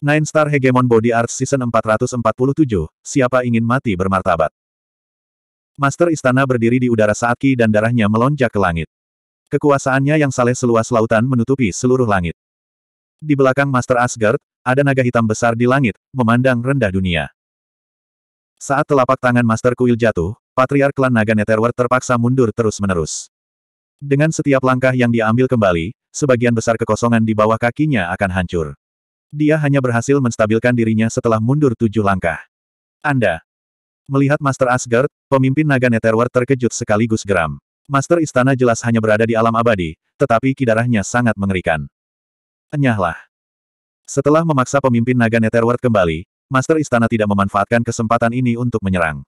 Nine Star Hegemon Body Arts Season 447, Siapa Ingin Mati Bermartabat? Master Istana berdiri di udara saat Ki dan darahnya melonjak ke langit. Kekuasaannya yang saleh seluas lautan menutupi seluruh langit. Di belakang Master Asgard, ada naga hitam besar di langit, memandang rendah dunia. Saat telapak tangan Master Kuil jatuh, Patriark Klan Naga Netherworld terpaksa mundur terus-menerus. Dengan setiap langkah yang diambil kembali, sebagian besar kekosongan di bawah kakinya akan hancur. Dia hanya berhasil menstabilkan dirinya setelah mundur tujuh langkah. Anda. Melihat Master Asgard, pemimpin naga Netherwar terkejut sekaligus geram. Master Istana jelas hanya berada di alam abadi, tetapi kidarahnya sangat mengerikan. Enyahlah. Setelah memaksa pemimpin naga Netherworld kembali, Master Istana tidak memanfaatkan kesempatan ini untuk menyerang.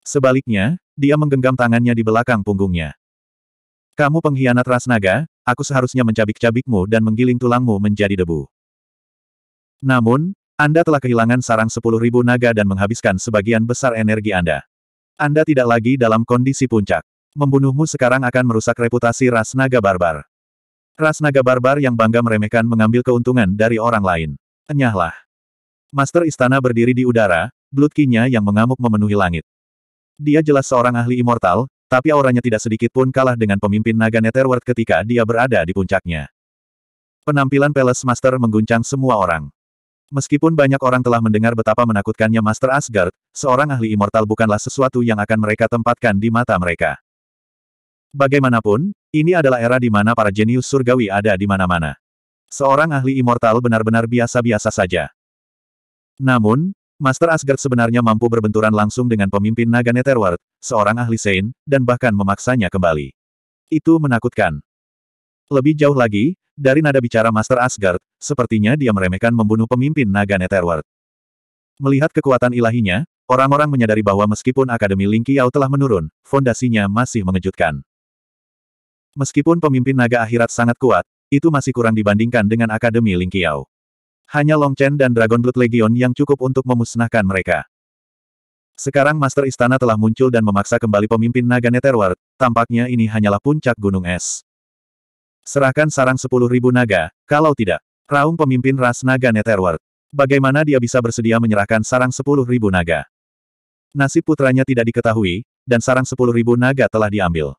Sebaliknya, dia menggenggam tangannya di belakang punggungnya. Kamu pengkhianat ras naga, aku seharusnya mencabik-cabikmu dan menggiling tulangmu menjadi debu. Namun, Anda telah kehilangan sarang 10.000 naga dan menghabiskan sebagian besar energi Anda. Anda tidak lagi dalam kondisi puncak. Membunuhmu sekarang akan merusak reputasi ras naga barbar. Ras naga barbar yang bangga meremehkan mengambil keuntungan dari orang lain. Enyahlah. Master Istana berdiri di udara, blutkinya yang mengamuk memenuhi langit. Dia jelas seorang ahli immortal, tapi auranya tidak sedikit pun kalah dengan pemimpin naga Netherworld ketika dia berada di puncaknya. Penampilan Palace Master mengguncang semua orang. Meskipun banyak orang telah mendengar betapa menakutkannya Master Asgard, seorang ahli immortal bukanlah sesuatu yang akan mereka tempatkan di mata mereka. Bagaimanapun, ini adalah era di mana para jenius surgawi ada di mana-mana. Seorang ahli immortal benar-benar biasa-biasa saja. Namun, Master Asgard sebenarnya mampu berbenturan langsung dengan pemimpin naga Netherworld, seorang ahli Sein, dan bahkan memaksanya kembali. Itu menakutkan. Lebih jauh lagi, dari nada bicara Master Asgard, sepertinya dia meremehkan membunuh pemimpin naga Netherworld. Melihat kekuatan ilahinya, orang-orang menyadari bahwa meskipun Akademi Lingqiao telah menurun, fondasinya masih mengejutkan. Meskipun pemimpin naga akhirat sangat kuat, itu masih kurang dibandingkan dengan Akademi Lingqiao. Hanya Long Chen dan Dragon Blood Legion yang cukup untuk memusnahkan mereka. Sekarang Master Istana telah muncul dan memaksa kembali pemimpin naga Netherworld, tampaknya ini hanyalah puncak gunung es. Serahkan sarang sepuluh ribu naga, kalau tidak, Raung pemimpin ras naga Netherworld. Bagaimana dia bisa bersedia menyerahkan sarang sepuluh ribu naga? Nasib putranya tidak diketahui, dan sarang sepuluh ribu naga telah diambil.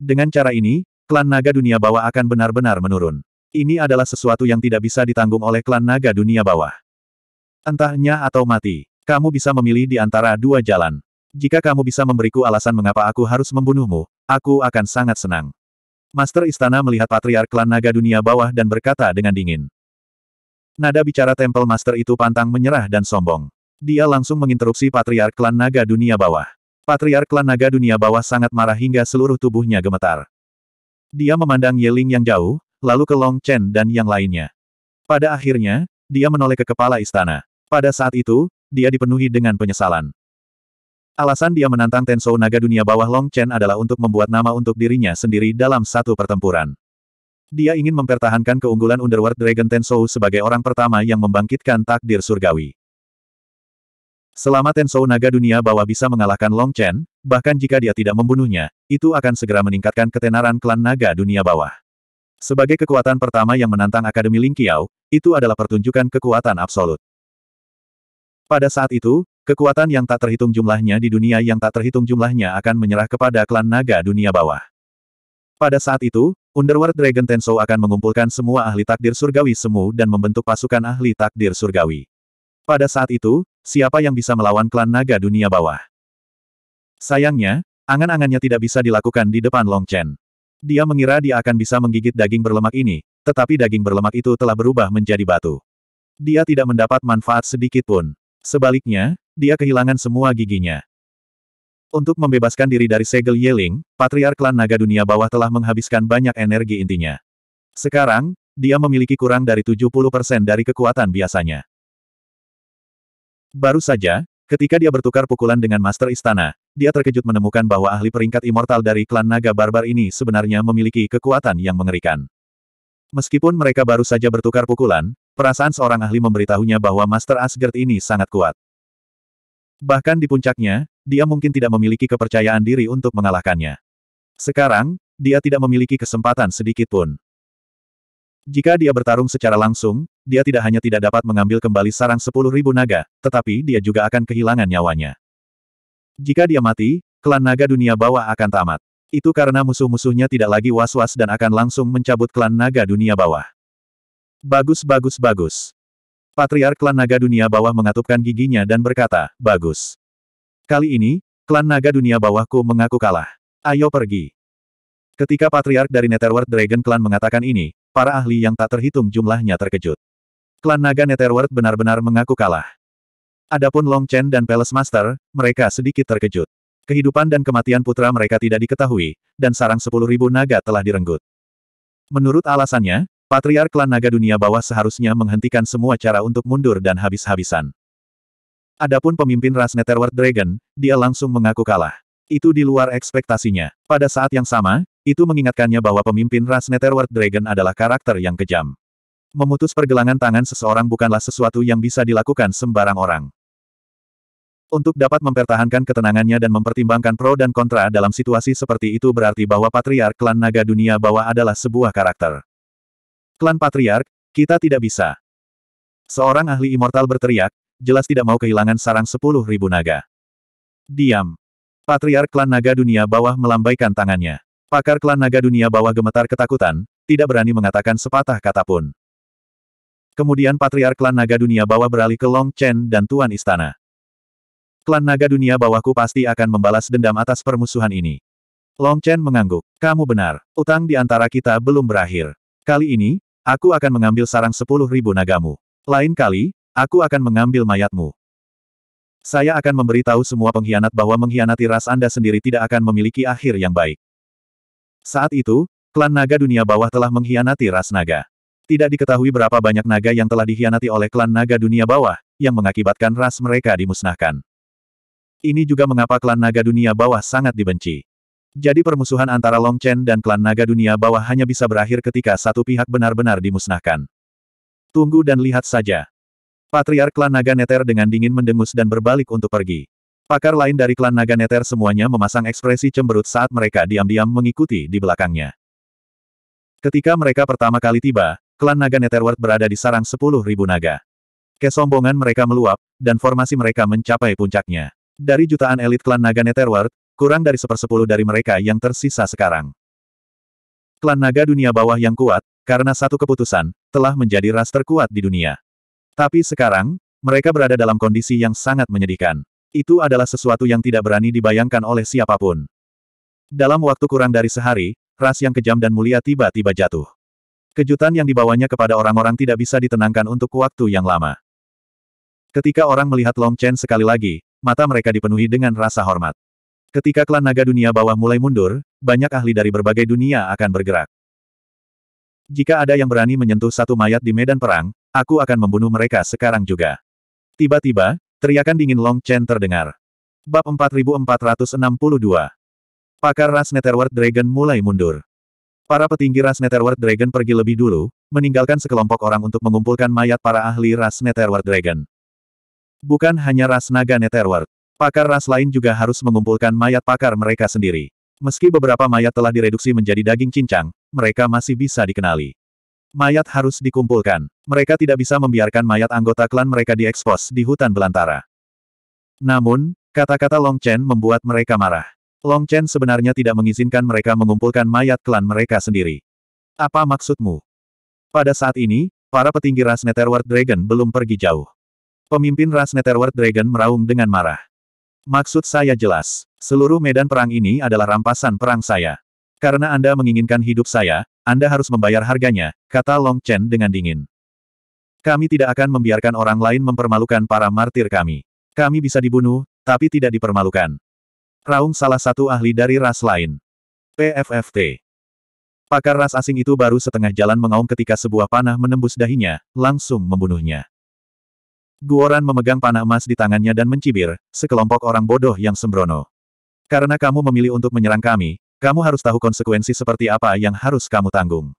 Dengan cara ini, klan naga dunia bawah akan benar-benar menurun. Ini adalah sesuatu yang tidak bisa ditanggung oleh klan naga dunia bawah. Entahnya atau mati, kamu bisa memilih di antara dua jalan. Jika kamu bisa memberiku alasan mengapa aku harus membunuhmu, aku akan sangat senang. Master Istana melihat Patriark Klan Naga Dunia Bawah dan berkata dengan dingin. Nada bicara Temple Master itu pantang menyerah dan sombong. Dia langsung menginterupsi Patriark Klan Naga Dunia Bawah. Patriark Klan Naga Dunia Bawah sangat marah hingga seluruh tubuhnya gemetar. Dia memandang Yeling yang jauh, lalu ke Long Chen dan yang lainnya. Pada akhirnya, dia menoleh ke kepala istana. Pada saat itu, dia dipenuhi dengan penyesalan. Alasan dia menantang Tensou Naga Dunia Bawah Long Chen adalah untuk membuat nama untuk dirinya sendiri dalam satu pertempuran. Dia ingin mempertahankan keunggulan Underworld Dragon Tensou sebagai orang pertama yang membangkitkan takdir surgawi. Selama Tensou Naga Dunia Bawah bisa mengalahkan Long Chen, bahkan jika dia tidak membunuhnya, itu akan segera meningkatkan ketenaran klan Naga Dunia Bawah. Sebagai kekuatan pertama yang menantang Akademi Ling Qiao, itu adalah pertunjukan kekuatan absolut. Pada saat itu, kekuatan yang tak terhitung jumlahnya di dunia yang tak terhitung jumlahnya akan menyerah kepada klan Naga Dunia Bawah. Pada saat itu, Underworld Dragon Tensou akan mengumpulkan semua ahli takdir surgawi semu dan membentuk pasukan ahli takdir surgawi. Pada saat itu, siapa yang bisa melawan klan naga dunia bawah? Sayangnya, angan-angannya tidak bisa dilakukan di depan Long Chen. Dia mengira dia akan bisa menggigit daging berlemak ini, tetapi daging berlemak itu telah berubah menjadi batu. Dia tidak mendapat manfaat sedikit pun. Sebaliknya, dia kehilangan semua giginya. Untuk membebaskan diri dari segel Yeling, Patriark Klan Naga Dunia Bawah telah menghabiskan banyak energi intinya. Sekarang, dia memiliki kurang dari 70% dari kekuatan biasanya. Baru saja, ketika dia bertukar pukulan dengan Master Istana, dia terkejut menemukan bahwa ahli peringkat immortal dari klan Naga Barbar ini sebenarnya memiliki kekuatan yang mengerikan. Meskipun mereka baru saja bertukar pukulan, perasaan seorang ahli memberitahunya bahwa Master Asgard ini sangat kuat. Bahkan di puncaknya, dia mungkin tidak memiliki kepercayaan diri untuk mengalahkannya. Sekarang, dia tidak memiliki kesempatan sedikit pun. Jika dia bertarung secara langsung, dia tidak hanya tidak dapat mengambil kembali sarang sepuluh ribu naga, tetapi dia juga akan kehilangan nyawanya. Jika dia mati, klan naga dunia bawah akan tamat. Itu karena musuh-musuhnya tidak lagi was-was dan akan langsung mencabut klan naga dunia bawah. Bagus bagus bagus. Patriark klan naga dunia bawah mengatupkan giginya dan berkata, bagus. Kali ini, klan naga dunia bawahku mengaku kalah. Ayo pergi. Ketika patriark dari Netherworld Dragon Clan mengatakan ini, para ahli yang tak terhitung jumlahnya terkejut. Klan naga Netherworld benar-benar mengaku kalah. Adapun Long Chen dan Palace Master, mereka sedikit terkejut. Kehidupan dan kematian putra mereka tidak diketahui, dan sarang sepuluh ribu naga telah direnggut. Menurut alasannya, Patriark Klan Naga Dunia Bawah seharusnya menghentikan semua cara untuk mundur dan habis-habisan. Adapun pemimpin ras Netherworld Dragon, dia langsung mengaku kalah. Itu di luar ekspektasinya. Pada saat yang sama, itu mengingatkannya bahwa pemimpin ras Netherworld Dragon adalah karakter yang kejam. Memutus pergelangan tangan seseorang bukanlah sesuatu yang bisa dilakukan sembarang orang. Untuk dapat mempertahankan ketenangannya dan mempertimbangkan pro dan kontra dalam situasi seperti itu berarti bahwa Patriark Klan Naga Dunia Bawah adalah sebuah karakter. Klan Patriark, kita tidak bisa. Seorang ahli immortal berteriak, jelas tidak mau kehilangan sarang sepuluh ribu naga. Diam. Patriark klan naga dunia bawah melambaikan tangannya. Pakar klan naga dunia bawah gemetar ketakutan, tidak berani mengatakan sepatah kata pun. Kemudian Patriark klan naga dunia bawah beralih ke Long Chen dan Tuan Istana. Klan naga dunia bawahku pasti akan membalas dendam atas permusuhan ini. Long Chen mengangguk. Kamu benar, utang di antara kita belum berakhir. Kali ini, aku akan mengambil sarang sepuluh ribu nagamu. Lain kali, Aku akan mengambil mayatmu. Saya akan memberitahu semua pengkhianat bahwa mengkhianati ras Anda sendiri tidak akan memiliki akhir yang baik. Saat itu, klan naga dunia bawah telah mengkhianati ras naga. Tidak diketahui berapa banyak naga yang telah dikhianati oleh klan naga dunia bawah, yang mengakibatkan ras mereka dimusnahkan. Ini juga mengapa klan naga dunia bawah sangat dibenci. Jadi permusuhan antara Long Chen dan klan naga dunia bawah hanya bisa berakhir ketika satu pihak benar-benar dimusnahkan. Tunggu dan lihat saja. Patriark klan Naga Neter dengan dingin mendengus dan berbalik untuk pergi. Pakar lain dari klan Naga Neter semuanya memasang ekspresi cemberut saat mereka diam-diam mengikuti di belakangnya. Ketika mereka pertama kali tiba, klan Naga Netherworld berada di sarang 10.000 naga. Kesombongan mereka meluap, dan formasi mereka mencapai puncaknya. Dari jutaan elit klan Naga Netherworld, kurang dari sepersepuluh dari mereka yang tersisa sekarang. Klan Naga dunia bawah yang kuat, karena satu keputusan, telah menjadi ras terkuat di dunia. Tapi sekarang, mereka berada dalam kondisi yang sangat menyedihkan. Itu adalah sesuatu yang tidak berani dibayangkan oleh siapapun. Dalam waktu kurang dari sehari, ras yang kejam dan mulia tiba-tiba jatuh. Kejutan yang dibawanya kepada orang-orang tidak bisa ditenangkan untuk waktu yang lama. Ketika orang melihat Long Chen sekali lagi, mata mereka dipenuhi dengan rasa hormat. Ketika klan naga dunia bawah mulai mundur, banyak ahli dari berbagai dunia akan bergerak. Jika ada yang berani menyentuh satu mayat di medan perang, Aku akan membunuh mereka sekarang juga. Tiba-tiba, teriakan dingin Long Chen terdengar. Bab 4462 Pakar Ras Netherworld Dragon mulai mundur. Para petinggi Ras Netherworld Dragon pergi lebih dulu, meninggalkan sekelompok orang untuk mengumpulkan mayat para ahli Ras Netherworld Dragon. Bukan hanya Ras Naga Netherworld. Pakar ras lain juga harus mengumpulkan mayat pakar mereka sendiri. Meski beberapa mayat telah direduksi menjadi daging cincang, mereka masih bisa dikenali. Mayat harus dikumpulkan. Mereka tidak bisa membiarkan mayat anggota klan mereka diekspos di hutan belantara. Namun, kata-kata Long Chen membuat mereka marah. Long Chen sebenarnya tidak mengizinkan mereka mengumpulkan mayat klan mereka sendiri. Apa maksudmu? Pada saat ini, para petinggi ras Netherworld Dragon belum pergi jauh. Pemimpin ras Netherworld Dragon meraung dengan marah. Maksud saya jelas. Seluruh medan perang ini adalah rampasan perang saya. Karena Anda menginginkan hidup saya, anda harus membayar harganya, kata Long Chen dengan dingin. Kami tidak akan membiarkan orang lain mempermalukan para martir kami. Kami bisa dibunuh, tapi tidak dipermalukan. Raung salah satu ahli dari ras lain. PFFT. Pakar ras asing itu baru setengah jalan mengaum ketika sebuah panah menembus dahinya, langsung membunuhnya. Guoran memegang panah emas di tangannya dan mencibir, sekelompok orang bodoh yang sembrono. Karena kamu memilih untuk menyerang kami, kamu harus tahu konsekuensi seperti apa yang harus kamu tanggung.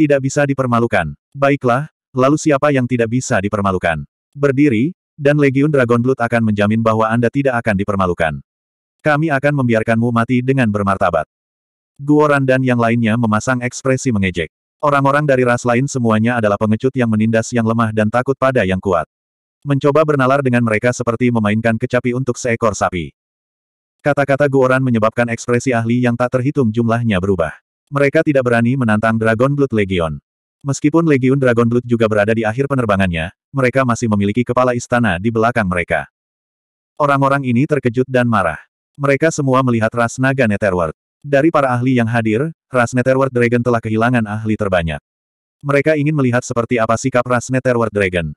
Tidak bisa dipermalukan. Baiklah, lalu siapa yang tidak bisa dipermalukan? Berdiri, dan Legiun Dragon Blood akan menjamin bahwa Anda tidak akan dipermalukan. Kami akan membiarkanmu mati dengan bermartabat. Guoran dan yang lainnya memasang ekspresi mengejek. Orang-orang dari ras lain semuanya adalah pengecut yang menindas yang lemah dan takut pada yang kuat. Mencoba bernalar dengan mereka seperti memainkan kecapi untuk seekor sapi. Kata-kata Guoran menyebabkan ekspresi ahli yang tak terhitung jumlahnya berubah. Mereka tidak berani menantang Dragon Blood Legion. Meskipun Legion Dragon Blood juga berada di akhir penerbangannya, mereka masih memiliki kepala istana di belakang mereka. Orang-orang ini terkejut dan marah. Mereka semua melihat ras naga Netherworld. Dari para ahli yang hadir, ras Netherworld Dragon telah kehilangan ahli terbanyak. Mereka ingin melihat seperti apa sikap ras Netherworld Dragon.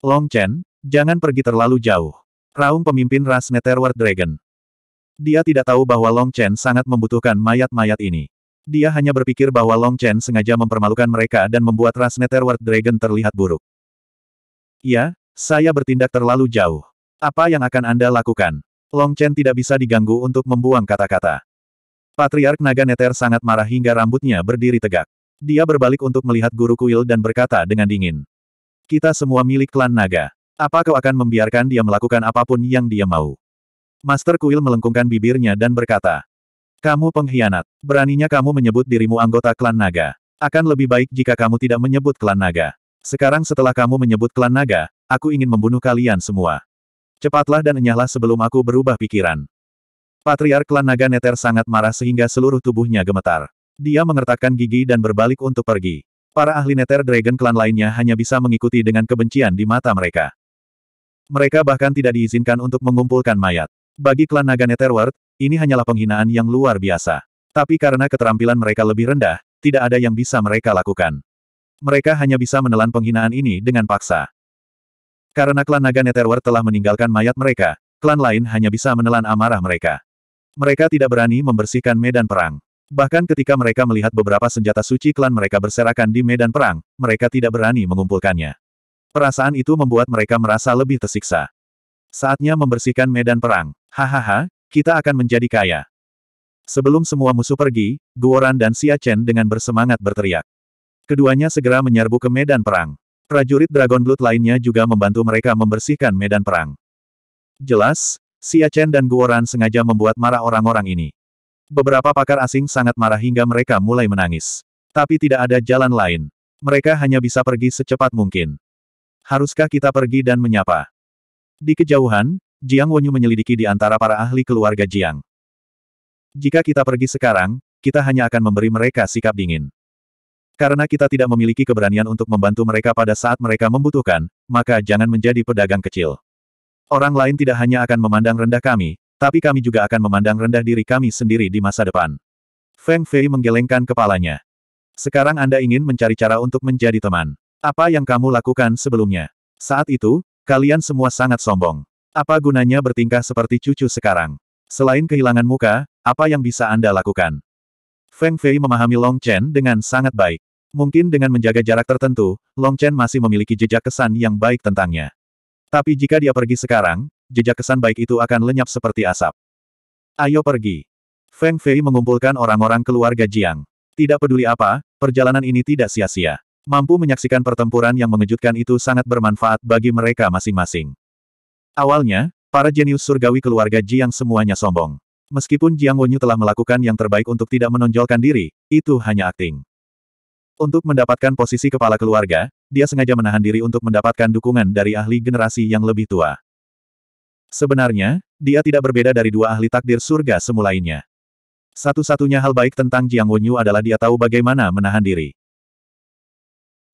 Long Chen, jangan pergi terlalu jauh. Raung pemimpin ras Netherworld Dragon. Dia tidak tahu bahwa Long Chen sangat membutuhkan mayat-mayat ini. Dia hanya berpikir bahwa Long Chen sengaja mempermalukan mereka dan membuat ras Netherworld Dragon terlihat buruk. Ya, saya bertindak terlalu jauh. Apa yang akan Anda lakukan? Long Chen tidak bisa diganggu untuk membuang kata-kata. Patriark Naga Nether sangat marah hingga rambutnya berdiri tegak. Dia berbalik untuk melihat guru kuil dan berkata dengan dingin. Kita semua milik klan naga. Apa kau akan membiarkan dia melakukan apapun yang dia mau? Master Kuil melengkungkan bibirnya dan berkata, Kamu pengkhianat. Beraninya kamu menyebut dirimu anggota klan naga. Akan lebih baik jika kamu tidak menyebut klan naga. Sekarang setelah kamu menyebut klan naga, aku ingin membunuh kalian semua. Cepatlah dan enyahlah sebelum aku berubah pikiran. Patriark klan naga Neter sangat marah sehingga seluruh tubuhnya gemetar. Dia mengertakkan gigi dan berbalik untuk pergi. Para ahli Neter Dragon klan lainnya hanya bisa mengikuti dengan kebencian di mata mereka. Mereka bahkan tidak diizinkan untuk mengumpulkan mayat. Bagi klan naga Netherworld, ini hanyalah penghinaan yang luar biasa. Tapi karena keterampilan mereka lebih rendah, tidak ada yang bisa mereka lakukan. Mereka hanya bisa menelan penghinaan ini dengan paksa. Karena klan naga Netherworld telah meninggalkan mayat mereka, klan lain hanya bisa menelan amarah mereka. Mereka tidak berani membersihkan medan perang. Bahkan ketika mereka melihat beberapa senjata suci klan mereka berserakan di medan perang, mereka tidak berani mengumpulkannya. Perasaan itu membuat mereka merasa lebih tersiksa. Saatnya membersihkan medan perang. Hahaha, kita akan menjadi kaya. Sebelum semua musuh pergi, Guoran dan Xia Chen dengan bersemangat berteriak. Keduanya segera menyerbu ke medan perang. Prajurit Dragon Blood lainnya juga membantu mereka membersihkan medan perang. Jelas, Xia Chen dan Guoran sengaja membuat marah orang-orang ini. Beberapa pakar asing sangat marah hingga mereka mulai menangis. Tapi tidak ada jalan lain. Mereka hanya bisa pergi secepat mungkin. Haruskah kita pergi dan menyapa? Di kejauhan, Jiang Wenyu menyelidiki di antara para ahli keluarga Jiang. Jika kita pergi sekarang, kita hanya akan memberi mereka sikap dingin. Karena kita tidak memiliki keberanian untuk membantu mereka pada saat mereka membutuhkan, maka jangan menjadi pedagang kecil. Orang lain tidak hanya akan memandang rendah kami, tapi kami juga akan memandang rendah diri kami sendiri di masa depan. Feng Fei menggelengkan kepalanya. Sekarang Anda ingin mencari cara untuk menjadi teman. Apa yang kamu lakukan sebelumnya? Saat itu, kalian semua sangat sombong. Apa gunanya bertingkah seperti cucu sekarang? Selain kehilangan muka, apa yang bisa Anda lakukan? Feng Fei memahami Long Chen dengan sangat baik. Mungkin dengan menjaga jarak tertentu, Long Chen masih memiliki jejak kesan yang baik tentangnya. Tapi jika dia pergi sekarang, jejak kesan baik itu akan lenyap seperti asap. Ayo pergi. Feng Fei mengumpulkan orang-orang keluarga Jiang. Tidak peduli apa, perjalanan ini tidak sia-sia. Mampu menyaksikan pertempuran yang mengejutkan itu sangat bermanfaat bagi mereka masing-masing. Awalnya, para jenius surgawi keluarga Jiang semuanya sombong. Meskipun Jiang Wenyu telah melakukan yang terbaik untuk tidak menonjolkan diri, itu hanya akting. Untuk mendapatkan posisi kepala keluarga, dia sengaja menahan diri untuk mendapatkan dukungan dari ahli generasi yang lebih tua. Sebenarnya, dia tidak berbeda dari dua ahli takdir surga semulainya. Satu-satunya hal baik tentang Jiang Wenyu adalah dia tahu bagaimana menahan diri.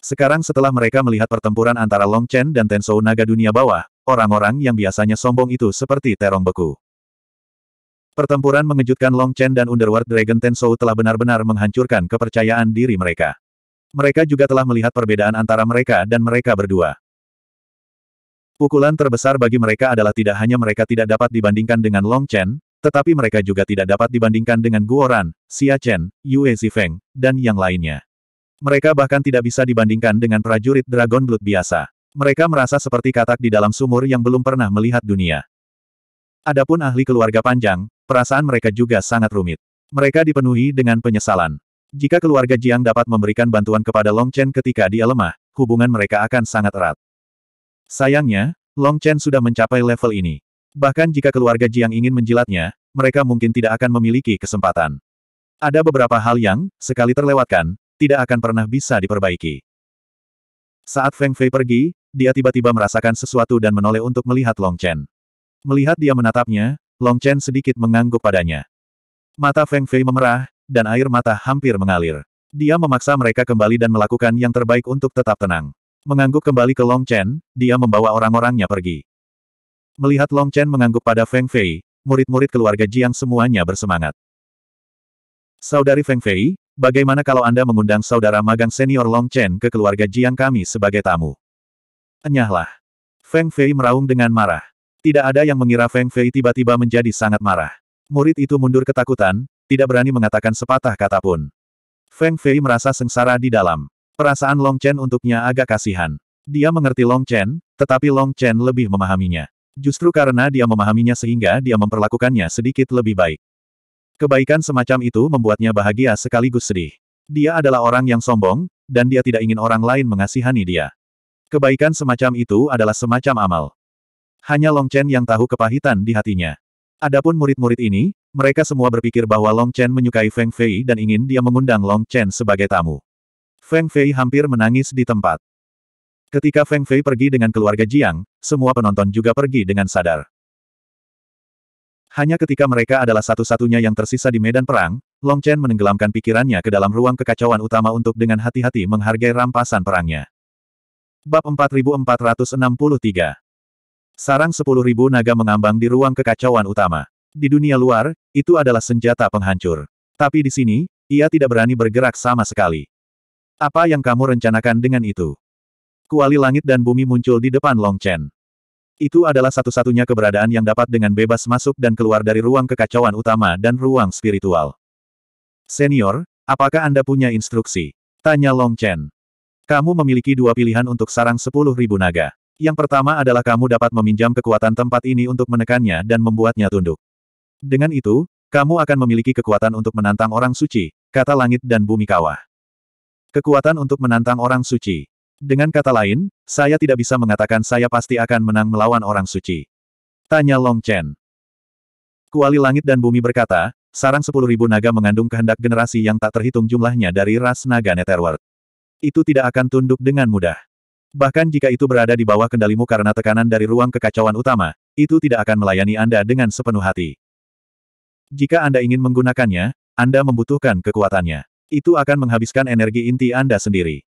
Sekarang setelah mereka melihat pertempuran antara Long Chen dan Tensou Naga dunia bawah, orang-orang yang biasanya sombong itu seperti terong beku. Pertempuran mengejutkan Long Chen dan Underworld Dragon Tensou telah benar-benar menghancurkan kepercayaan diri mereka. Mereka juga telah melihat perbedaan antara mereka dan mereka berdua. Pukulan terbesar bagi mereka adalah tidak hanya mereka tidak dapat dibandingkan dengan Long Chen, tetapi mereka juga tidak dapat dibandingkan dengan Guoran, Xia Chen, Yue Zifeng, dan yang lainnya. Mereka bahkan tidak bisa dibandingkan dengan prajurit Dragon Blood biasa. Mereka merasa seperti katak di dalam sumur yang belum pernah melihat dunia. Adapun ahli keluarga panjang, perasaan mereka juga sangat rumit. Mereka dipenuhi dengan penyesalan. Jika keluarga Jiang dapat memberikan bantuan kepada Long Chen ketika dia lemah, hubungan mereka akan sangat erat. Sayangnya, Long Chen sudah mencapai level ini. Bahkan jika keluarga Jiang ingin menjilatnya, mereka mungkin tidak akan memiliki kesempatan. Ada beberapa hal yang, sekali terlewatkan, tidak akan pernah bisa diperbaiki. Saat Feng Fei pergi, dia tiba-tiba merasakan sesuatu dan menoleh untuk melihat Long Chen. Melihat dia menatapnya, Long Chen sedikit mengangguk padanya. Mata Feng Fei memerah, dan air mata hampir mengalir. Dia memaksa mereka kembali dan melakukan yang terbaik untuk tetap tenang. Mengangguk kembali ke Long Chen, dia membawa orang-orangnya pergi. Melihat Long Chen mengangguk pada Feng Fei, murid-murid keluarga Jiang semuanya bersemangat. Saudari Feng Fei, bagaimana kalau Anda mengundang saudara magang senior Long Chen ke keluarga Jiang kami sebagai tamu? Enyahlah. Feng Fei meraung dengan marah. Tidak ada yang mengira Feng Fei tiba-tiba menjadi sangat marah. Murid itu mundur ketakutan, tidak berani mengatakan sepatah kata pun. Feng Fei merasa sengsara di dalam. Perasaan Long Chen untuknya agak kasihan. Dia mengerti Long Chen, tetapi Long Chen lebih memahaminya. Justru karena dia memahaminya sehingga dia memperlakukannya sedikit lebih baik. Kebaikan semacam itu membuatnya bahagia sekaligus sedih. Dia adalah orang yang sombong, dan dia tidak ingin orang lain mengasihani dia. Kebaikan semacam itu adalah semacam amal. Hanya Long Chen yang tahu kepahitan di hatinya. Adapun murid-murid ini, mereka semua berpikir bahwa Long Chen menyukai Feng Fei dan ingin dia mengundang Long Chen sebagai tamu. Feng Fei hampir menangis di tempat. Ketika Feng Fei pergi dengan keluarga Jiang, semua penonton juga pergi dengan sadar. Hanya ketika mereka adalah satu-satunya yang tersisa di medan perang, Long Chen menenggelamkan pikirannya ke dalam ruang kekacauan utama untuk dengan hati-hati menghargai rampasan perangnya. Bab 4463 Sarang 10.000 naga mengambang di ruang kekacauan utama. Di dunia luar, itu adalah senjata penghancur. Tapi di sini, ia tidak berani bergerak sama sekali. Apa yang kamu rencanakan dengan itu? Kuali langit dan bumi muncul di depan Long Chen. Itu adalah satu-satunya keberadaan yang dapat dengan bebas masuk dan keluar dari ruang kekacauan utama dan ruang spiritual. Senior, apakah Anda punya instruksi? Tanya Long Chen. Kamu memiliki dua pilihan untuk sarang sepuluh ribu naga. Yang pertama adalah kamu dapat meminjam kekuatan tempat ini untuk menekannya dan membuatnya tunduk. Dengan itu, kamu akan memiliki kekuatan untuk menantang orang suci, kata langit dan bumi kawah. Kekuatan untuk menantang orang suci. Dengan kata lain, saya tidak bisa mengatakan saya pasti akan menang melawan orang suci. Tanya Long Chen. Kuali langit dan bumi berkata, sarang sepuluh ribu naga mengandung kehendak generasi yang tak terhitung jumlahnya dari ras naga Netherworld itu tidak akan tunduk dengan mudah. Bahkan jika itu berada di bawah kendalimu karena tekanan dari ruang kekacauan utama, itu tidak akan melayani Anda dengan sepenuh hati. Jika Anda ingin menggunakannya, Anda membutuhkan kekuatannya. Itu akan menghabiskan energi inti Anda sendiri.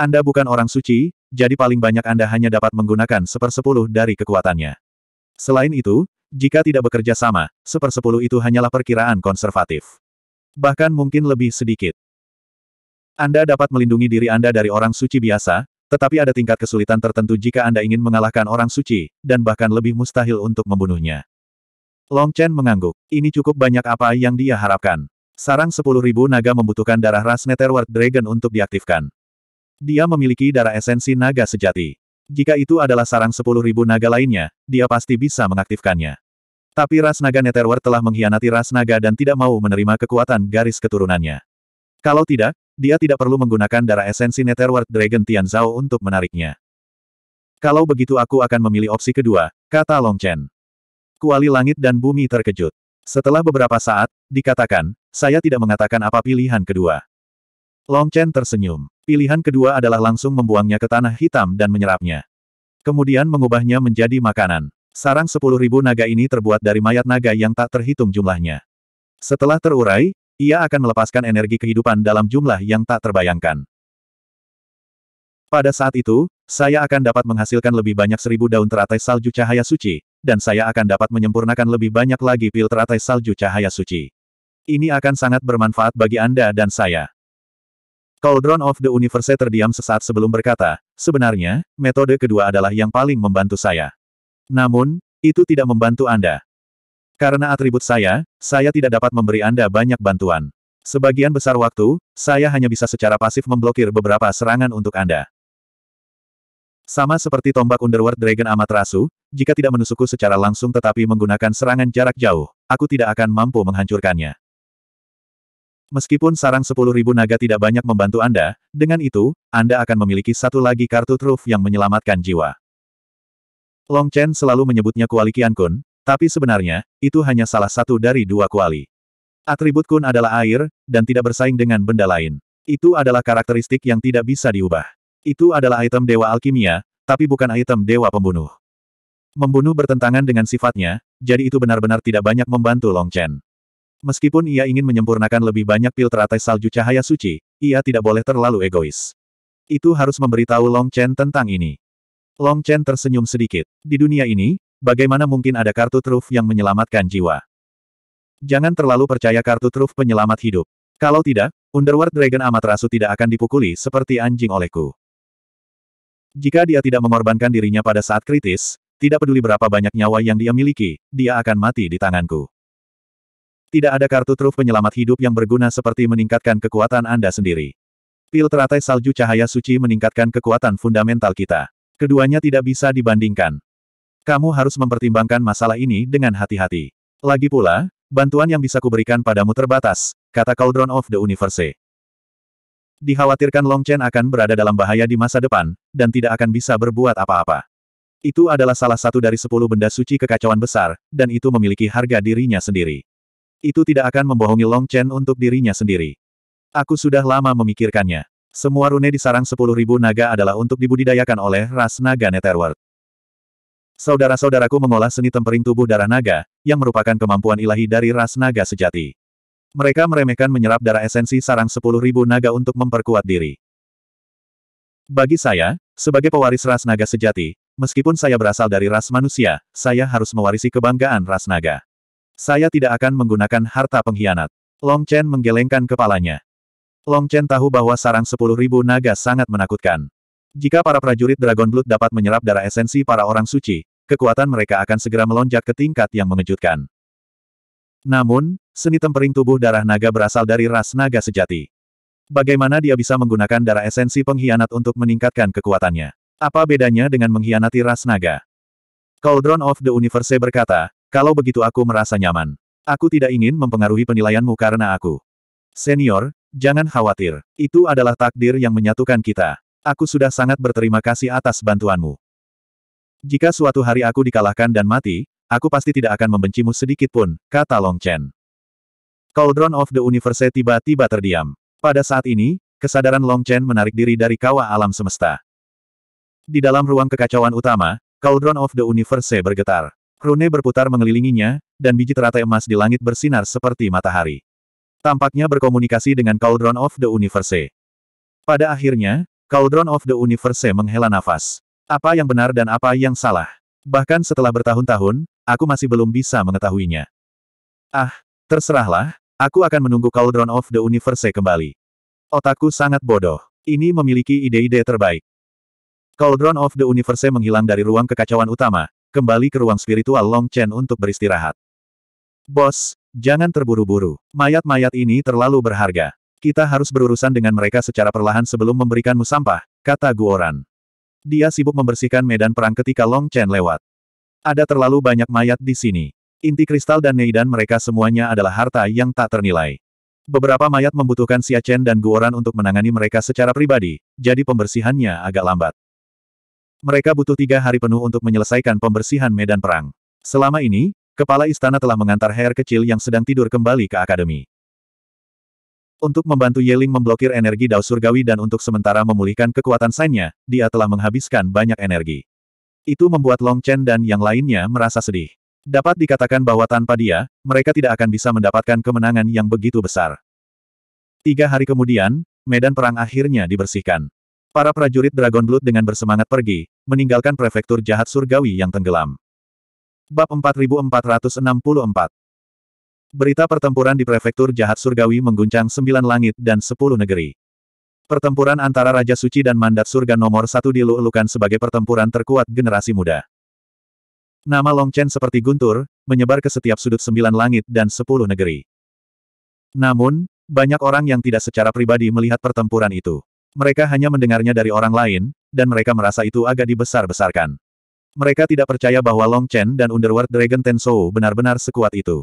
Anda bukan orang suci, jadi paling banyak Anda hanya dapat menggunakan sepersepuluh dari kekuatannya. Selain itu, jika tidak bekerja sama, sepersepuluh itu hanyalah perkiraan konservatif. Bahkan mungkin lebih sedikit. Anda dapat melindungi diri Anda dari orang suci biasa, tetapi ada tingkat kesulitan tertentu jika Anda ingin mengalahkan orang suci, dan bahkan lebih mustahil untuk membunuhnya. Long Chen mengangguk. Ini cukup banyak apa yang dia harapkan. Sarang 10.000 naga membutuhkan darah ras Netherworld Dragon untuk diaktifkan. Dia memiliki darah esensi naga sejati. Jika itu adalah sarang 10.000 naga lainnya, dia pasti bisa mengaktifkannya. Tapi ras naga Netherworld telah mengkhianati ras naga dan tidak mau menerima kekuatan garis keturunannya. Kalau tidak, dia tidak perlu menggunakan darah esensi Netherworld Dragon Tian Zhao untuk menariknya. Kalau begitu aku akan memilih opsi kedua, kata Long Chen. Kuali langit dan bumi terkejut. Setelah beberapa saat, dikatakan, saya tidak mengatakan apa pilihan kedua. Long Chen tersenyum. Pilihan kedua adalah langsung membuangnya ke tanah hitam dan menyerapnya. Kemudian mengubahnya menjadi makanan. Sarang sepuluh ribu naga ini terbuat dari mayat naga yang tak terhitung jumlahnya. Setelah terurai, ia akan melepaskan energi kehidupan dalam jumlah yang tak terbayangkan. Pada saat itu, saya akan dapat menghasilkan lebih banyak seribu daun teratai salju cahaya suci, dan saya akan dapat menyempurnakan lebih banyak lagi pil teratai salju cahaya suci. Ini akan sangat bermanfaat bagi Anda dan saya. Cauldron of the Universe terdiam sesaat sebelum berkata, sebenarnya, metode kedua adalah yang paling membantu saya. Namun, itu tidak membantu Anda. Karena atribut saya, saya tidak dapat memberi Anda banyak bantuan. Sebagian besar waktu, saya hanya bisa secara pasif memblokir beberapa serangan untuk Anda. Sama seperti tombak Underworld Dragon Amaterasu, jika tidak menusukku secara langsung tetapi menggunakan serangan jarak jauh, aku tidak akan mampu menghancurkannya. Meskipun sarang 10.000 naga tidak banyak membantu Anda, dengan itu, Anda akan memiliki satu lagi kartu truf yang menyelamatkan jiwa. Long Chen selalu menyebutnya Kuali Kun. Tapi sebenarnya, itu hanya salah satu dari dua kuali. Atribut kun adalah air, dan tidak bersaing dengan benda lain. Itu adalah karakteristik yang tidak bisa diubah. Itu adalah item dewa alkimia, tapi bukan item dewa pembunuh. Membunuh bertentangan dengan sifatnya, jadi itu benar-benar tidak banyak membantu Long Chen. Meskipun ia ingin menyempurnakan lebih banyak pil teratai salju cahaya suci, ia tidak boleh terlalu egois. Itu harus memberitahu Long Chen tentang ini. Long Chen tersenyum sedikit. Di dunia ini, Bagaimana mungkin ada kartu truf yang menyelamatkan jiwa? Jangan terlalu percaya kartu truf penyelamat hidup. Kalau tidak, Underworld Dragon amat rasu tidak akan dipukuli seperti anjing olehku. Jika dia tidak mengorbankan dirinya pada saat kritis, tidak peduli berapa banyak nyawa yang dia miliki, dia akan mati di tanganku. Tidak ada kartu truf penyelamat hidup yang berguna seperti meningkatkan kekuatan Anda sendiri. Pil teratai salju cahaya suci meningkatkan kekuatan fundamental kita. Keduanya tidak bisa dibandingkan. Kamu harus mempertimbangkan masalah ini dengan hati-hati. Lagi pula, bantuan yang bisa kuberikan padamu terbatas, kata Cauldron of the Universe. Dikhawatirkan Long Chen akan berada dalam bahaya di masa depan, dan tidak akan bisa berbuat apa-apa. Itu adalah salah satu dari sepuluh benda suci kekacauan besar, dan itu memiliki harga dirinya sendiri. Itu tidak akan membohongi Long Chen untuk dirinya sendiri. Aku sudah lama memikirkannya. Semua rune di sarang sepuluh ribu naga adalah untuk dibudidayakan oleh ras naga Netherworld. Saudara-saudaraku mengolah seni tempering tubuh darah naga, yang merupakan kemampuan ilahi dari ras naga sejati. Mereka meremehkan menyerap darah esensi sarang sepuluh ribu naga untuk memperkuat diri. Bagi saya, sebagai pewaris ras naga sejati, meskipun saya berasal dari ras manusia, saya harus mewarisi kebanggaan ras naga. Saya tidak akan menggunakan harta pengkhianat. Long Chen menggelengkan kepalanya. Long Chen tahu bahwa sarang sepuluh ribu naga sangat menakutkan. Jika para prajurit Dragon Blood dapat menyerap darah esensi para orang suci, kekuatan mereka akan segera melonjak ke tingkat yang mengejutkan. Namun, seni tempering tubuh darah naga berasal dari ras naga sejati. Bagaimana dia bisa menggunakan darah esensi pengkhianat untuk meningkatkan kekuatannya? Apa bedanya dengan mengkhianati ras naga? Cauldron of the Universe berkata, kalau begitu aku merasa nyaman. Aku tidak ingin mempengaruhi penilaianmu karena aku. Senior, jangan khawatir. Itu adalah takdir yang menyatukan kita. Aku sudah sangat berterima kasih atas bantuanmu. Jika suatu hari aku dikalahkan dan mati, aku pasti tidak akan membencimu sedikit pun, kata Long Chen. Cauldron of the Universe tiba-tiba terdiam. Pada saat ini, kesadaran Long Chen menarik diri dari kawah alam semesta. Di dalam ruang kekacauan utama, Cauldron of the Universe bergetar. Rune berputar mengelilinginya, dan biji teratai emas di langit bersinar seperti matahari. Tampaknya berkomunikasi dengan Cauldron of the Universe. Pada akhirnya, Cauldron of the Universe menghela nafas. Apa yang benar dan apa yang salah. Bahkan setelah bertahun-tahun, aku masih belum bisa mengetahuinya. Ah, terserahlah, aku akan menunggu Cauldron of the Universe kembali. Otakku sangat bodoh. Ini memiliki ide-ide terbaik. Cauldron of the Universe menghilang dari ruang kekacauan utama, kembali ke ruang spiritual Long Chen untuk beristirahat. Bos, jangan terburu-buru. Mayat-mayat ini terlalu berharga. Kita harus berurusan dengan mereka secara perlahan sebelum memberikanmu sampah, kata Guoran. Dia sibuk membersihkan medan perang ketika Long Chen lewat. Ada terlalu banyak mayat di sini. Inti kristal dan neidan mereka semuanya adalah harta yang tak ternilai. Beberapa mayat membutuhkan Xia Chen dan Guoran untuk menangani mereka secara pribadi, jadi pembersihannya agak lambat. Mereka butuh tiga hari penuh untuk menyelesaikan pembersihan medan perang. Selama ini, kepala istana telah mengantar Hair kecil yang sedang tidur kembali ke akademi. Untuk membantu Yeling memblokir energi Dao Surgawi dan untuk sementara memulihkan kekuatan sainnya, dia telah menghabiskan banyak energi. Itu membuat Long Chen dan yang lainnya merasa sedih. Dapat dikatakan bahwa tanpa dia, mereka tidak akan bisa mendapatkan kemenangan yang begitu besar. Tiga hari kemudian, medan perang akhirnya dibersihkan. Para prajurit Dragon Blood dengan bersemangat pergi, meninggalkan prefektur jahat surgawi yang tenggelam. Bab 4464 Berita pertempuran di prefektur jahat surgawi mengguncang sembilan langit dan sepuluh negeri. Pertempuran antara Raja Suci dan Mandat Surga nomor satu dilulukan sebagai pertempuran terkuat generasi muda. Nama Long Chen seperti guntur, menyebar ke setiap sudut sembilan langit dan sepuluh negeri. Namun, banyak orang yang tidak secara pribadi melihat pertempuran itu. Mereka hanya mendengarnya dari orang lain, dan mereka merasa itu agak dibesar-besarkan. Mereka tidak percaya bahwa Long Chen dan Underworld Dragon Tensou benar-benar sekuat itu.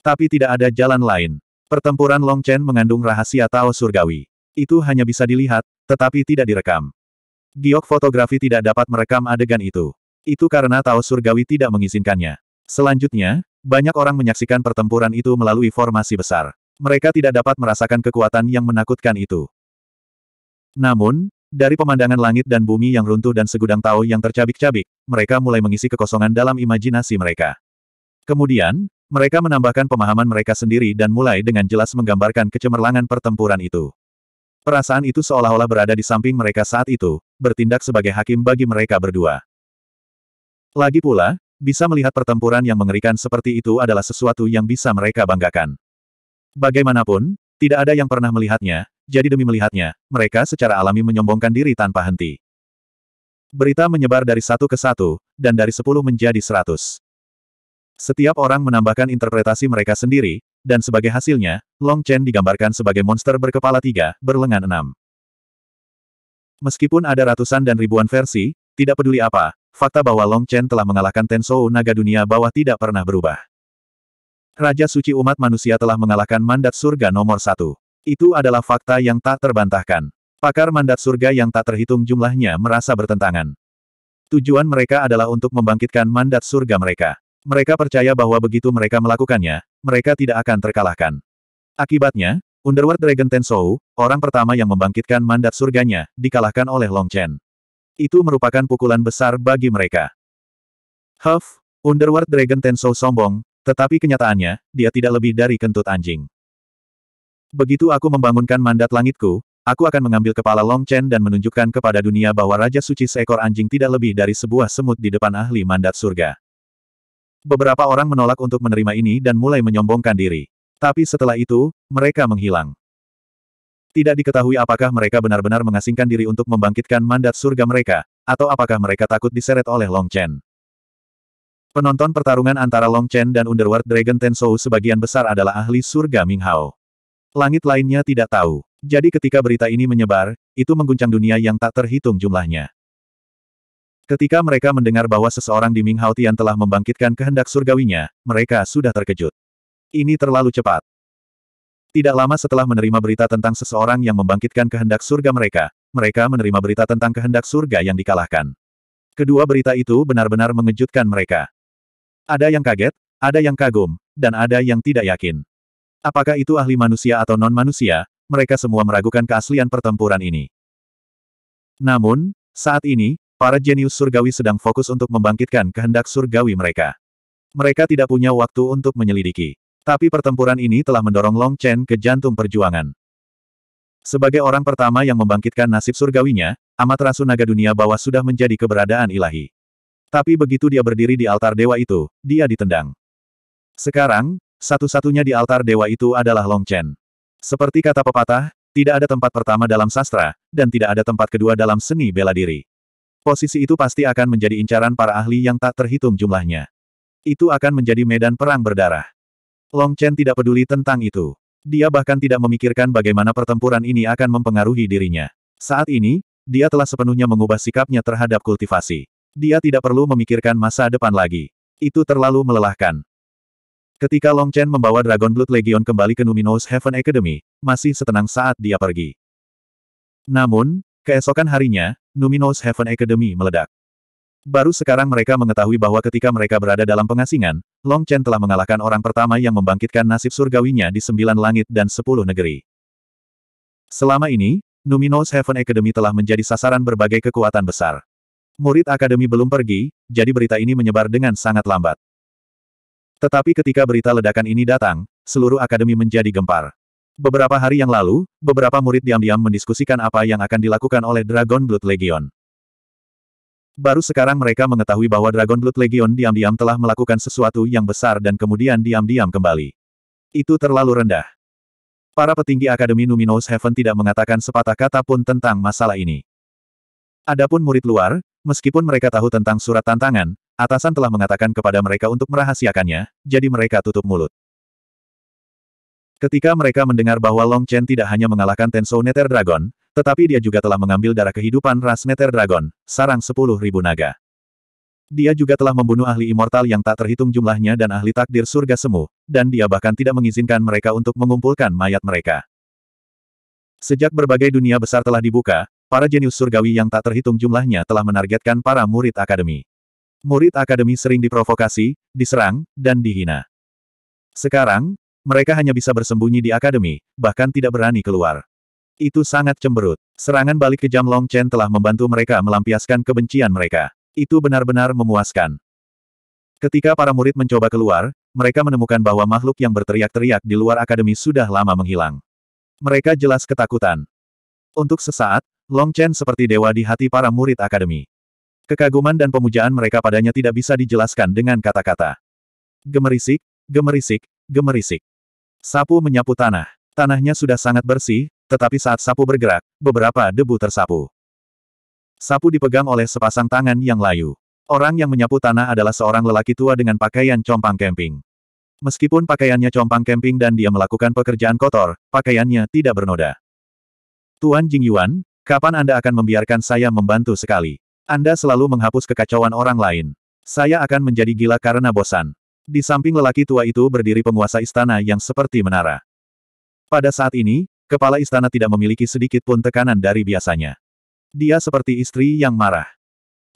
Tapi tidak ada jalan lain. Pertempuran Long Chen mengandung rahasia Tao Surgawi. Itu hanya bisa dilihat, tetapi tidak direkam. Giok fotografi tidak dapat merekam adegan itu. Itu karena Tao Surgawi tidak mengizinkannya. Selanjutnya, banyak orang menyaksikan pertempuran itu melalui formasi besar. Mereka tidak dapat merasakan kekuatan yang menakutkan itu. Namun, dari pemandangan langit dan bumi yang runtuh dan segudang Tao yang tercabik-cabik, mereka mulai mengisi kekosongan dalam imajinasi mereka. Kemudian, mereka menambahkan pemahaman mereka sendiri dan mulai dengan jelas menggambarkan kecemerlangan pertempuran itu. Perasaan itu seolah-olah berada di samping mereka saat itu, bertindak sebagai hakim bagi mereka berdua. Lagi pula, bisa melihat pertempuran yang mengerikan seperti itu adalah sesuatu yang bisa mereka banggakan. Bagaimanapun, tidak ada yang pernah melihatnya, jadi demi melihatnya, mereka secara alami menyombongkan diri tanpa henti. Berita menyebar dari satu ke satu, dan dari sepuluh menjadi seratus. Setiap orang menambahkan interpretasi mereka sendiri, dan sebagai hasilnya, Long Chen digambarkan sebagai monster berkepala tiga, berlengan enam. Meskipun ada ratusan dan ribuan versi, tidak peduli apa, fakta bahwa Long Chen telah mengalahkan Tensou Naga Dunia bawah tidak pernah berubah. Raja Suci Umat Manusia telah mengalahkan mandat surga nomor satu. Itu adalah fakta yang tak terbantahkan. Pakar mandat surga yang tak terhitung jumlahnya merasa bertentangan. Tujuan mereka adalah untuk membangkitkan mandat surga mereka. Mereka percaya bahwa begitu mereka melakukannya, mereka tidak akan terkalahkan. Akibatnya, Underworld Dragon Tensou, orang pertama yang membangkitkan mandat surganya, dikalahkan oleh Long Chen. Itu merupakan pukulan besar bagi mereka. Huff, Underworld Dragon Tensou sombong, tetapi kenyataannya, dia tidak lebih dari kentut anjing. Begitu aku membangunkan mandat langitku, aku akan mengambil kepala Long Chen dan menunjukkan kepada dunia bahwa Raja Suci seekor anjing tidak lebih dari sebuah semut di depan ahli mandat surga. Beberapa orang menolak untuk menerima ini dan mulai menyombongkan diri. Tapi setelah itu, mereka menghilang. Tidak diketahui apakah mereka benar-benar mengasingkan diri untuk membangkitkan mandat surga mereka, atau apakah mereka takut diseret oleh Long Chen. Penonton pertarungan antara Long Chen dan Underworld Dragon Tensou sebagian besar adalah ahli surga Ming Hao. Langit lainnya tidak tahu. Jadi ketika berita ini menyebar, itu mengguncang dunia yang tak terhitung jumlahnya. Ketika mereka mendengar bahwa seseorang di Ming Haotian telah membangkitkan kehendak surgawinya, mereka sudah terkejut. Ini terlalu cepat. Tidak lama setelah menerima berita tentang seseorang yang membangkitkan kehendak surga mereka, mereka menerima berita tentang kehendak surga yang dikalahkan. Kedua berita itu benar-benar mengejutkan mereka. Ada yang kaget, ada yang kagum, dan ada yang tidak yakin. Apakah itu ahli manusia atau non-manusia, mereka semua meragukan keaslian pertempuran ini. Namun, saat ini, Para jenius surgawi sedang fokus untuk membangkitkan kehendak surgawi mereka. Mereka tidak punya waktu untuk menyelidiki. Tapi pertempuran ini telah mendorong Long Chen ke jantung perjuangan. Sebagai orang pertama yang membangkitkan nasib surgawinya, Amaterasu Naga Dunia Bawah sudah menjadi keberadaan ilahi. Tapi begitu dia berdiri di altar dewa itu, dia ditendang. Sekarang, satu-satunya di altar dewa itu adalah Long Chen. Seperti kata pepatah, tidak ada tempat pertama dalam sastra, dan tidak ada tempat kedua dalam seni bela diri. Posisi itu pasti akan menjadi incaran para ahli yang tak terhitung jumlahnya. Itu akan menjadi medan perang berdarah. Long Chen tidak peduli tentang itu. Dia bahkan tidak memikirkan bagaimana pertempuran ini akan mempengaruhi dirinya. Saat ini, dia telah sepenuhnya mengubah sikapnya terhadap kultivasi. Dia tidak perlu memikirkan masa depan lagi. Itu terlalu melelahkan. Ketika Long Chen membawa Dragon Blood Legion kembali ke Numinous Heaven Academy, masih setenang saat dia pergi. Namun, keesokan harinya, Numinous Heaven Academy meledak. Baru sekarang mereka mengetahui bahwa ketika mereka berada dalam pengasingan, Long Chen telah mengalahkan orang pertama yang membangkitkan nasib surgawinya di sembilan langit dan sepuluh negeri. Selama ini, Numinous Heaven Academy telah menjadi sasaran berbagai kekuatan besar. Murid Akademi belum pergi, jadi berita ini menyebar dengan sangat lambat. Tetapi ketika berita ledakan ini datang, seluruh Akademi menjadi gempar. Beberapa hari yang lalu, beberapa murid diam-diam mendiskusikan apa yang akan dilakukan oleh Dragon Blood Legion. Baru sekarang mereka mengetahui bahwa Dragon Blood Legion diam-diam telah melakukan sesuatu yang besar dan kemudian diam-diam kembali. Itu terlalu rendah. Para petinggi Akademi Numinous Heaven tidak mengatakan sepatah kata pun tentang masalah ini. Adapun murid luar, meskipun mereka tahu tentang surat tantangan, atasan telah mengatakan kepada mereka untuk merahasiakannya, jadi mereka tutup mulut. Ketika mereka mendengar bahwa Long Chen tidak hanya mengalahkan Tenso Nether Dragon, tetapi dia juga telah mengambil darah kehidupan ras Nether Dragon, sarang ribu naga. Dia juga telah membunuh ahli immortal yang tak terhitung jumlahnya dan ahli takdir surga semu, dan dia bahkan tidak mengizinkan mereka untuk mengumpulkan mayat mereka. Sejak berbagai dunia besar telah dibuka, para jenius surgawi yang tak terhitung jumlahnya telah menargetkan para murid akademi. Murid akademi sering diprovokasi, diserang, dan dihina. Sekarang, mereka hanya bisa bersembunyi di akademi, bahkan tidak berani keluar. Itu sangat cemberut. Serangan balik kejam Long Chen telah membantu mereka melampiaskan kebencian mereka. Itu benar-benar memuaskan. Ketika para murid mencoba keluar, mereka menemukan bahwa makhluk yang berteriak-teriak di luar akademi sudah lama menghilang. Mereka jelas ketakutan. Untuk sesaat, Long Chen seperti dewa di hati para murid akademi. Kekaguman dan pemujaan mereka padanya tidak bisa dijelaskan dengan kata-kata. Gemerisik, gemerisik, gemerisik. Sapu menyapu tanah. Tanahnya sudah sangat bersih, tetapi saat sapu bergerak, beberapa debu tersapu. Sapu dipegang oleh sepasang tangan yang layu. Orang yang menyapu tanah adalah seorang lelaki tua dengan pakaian compang camping. Meskipun pakaiannya compang camping dan dia melakukan pekerjaan kotor, pakaiannya tidak bernoda. Tuan Jing Yuan, kapan Anda akan membiarkan saya membantu sekali? Anda selalu menghapus kekacauan orang lain. Saya akan menjadi gila karena bosan. Di samping lelaki tua itu berdiri penguasa istana yang seperti menara. Pada saat ini, kepala istana tidak memiliki sedikit pun tekanan dari biasanya. Dia seperti istri yang marah.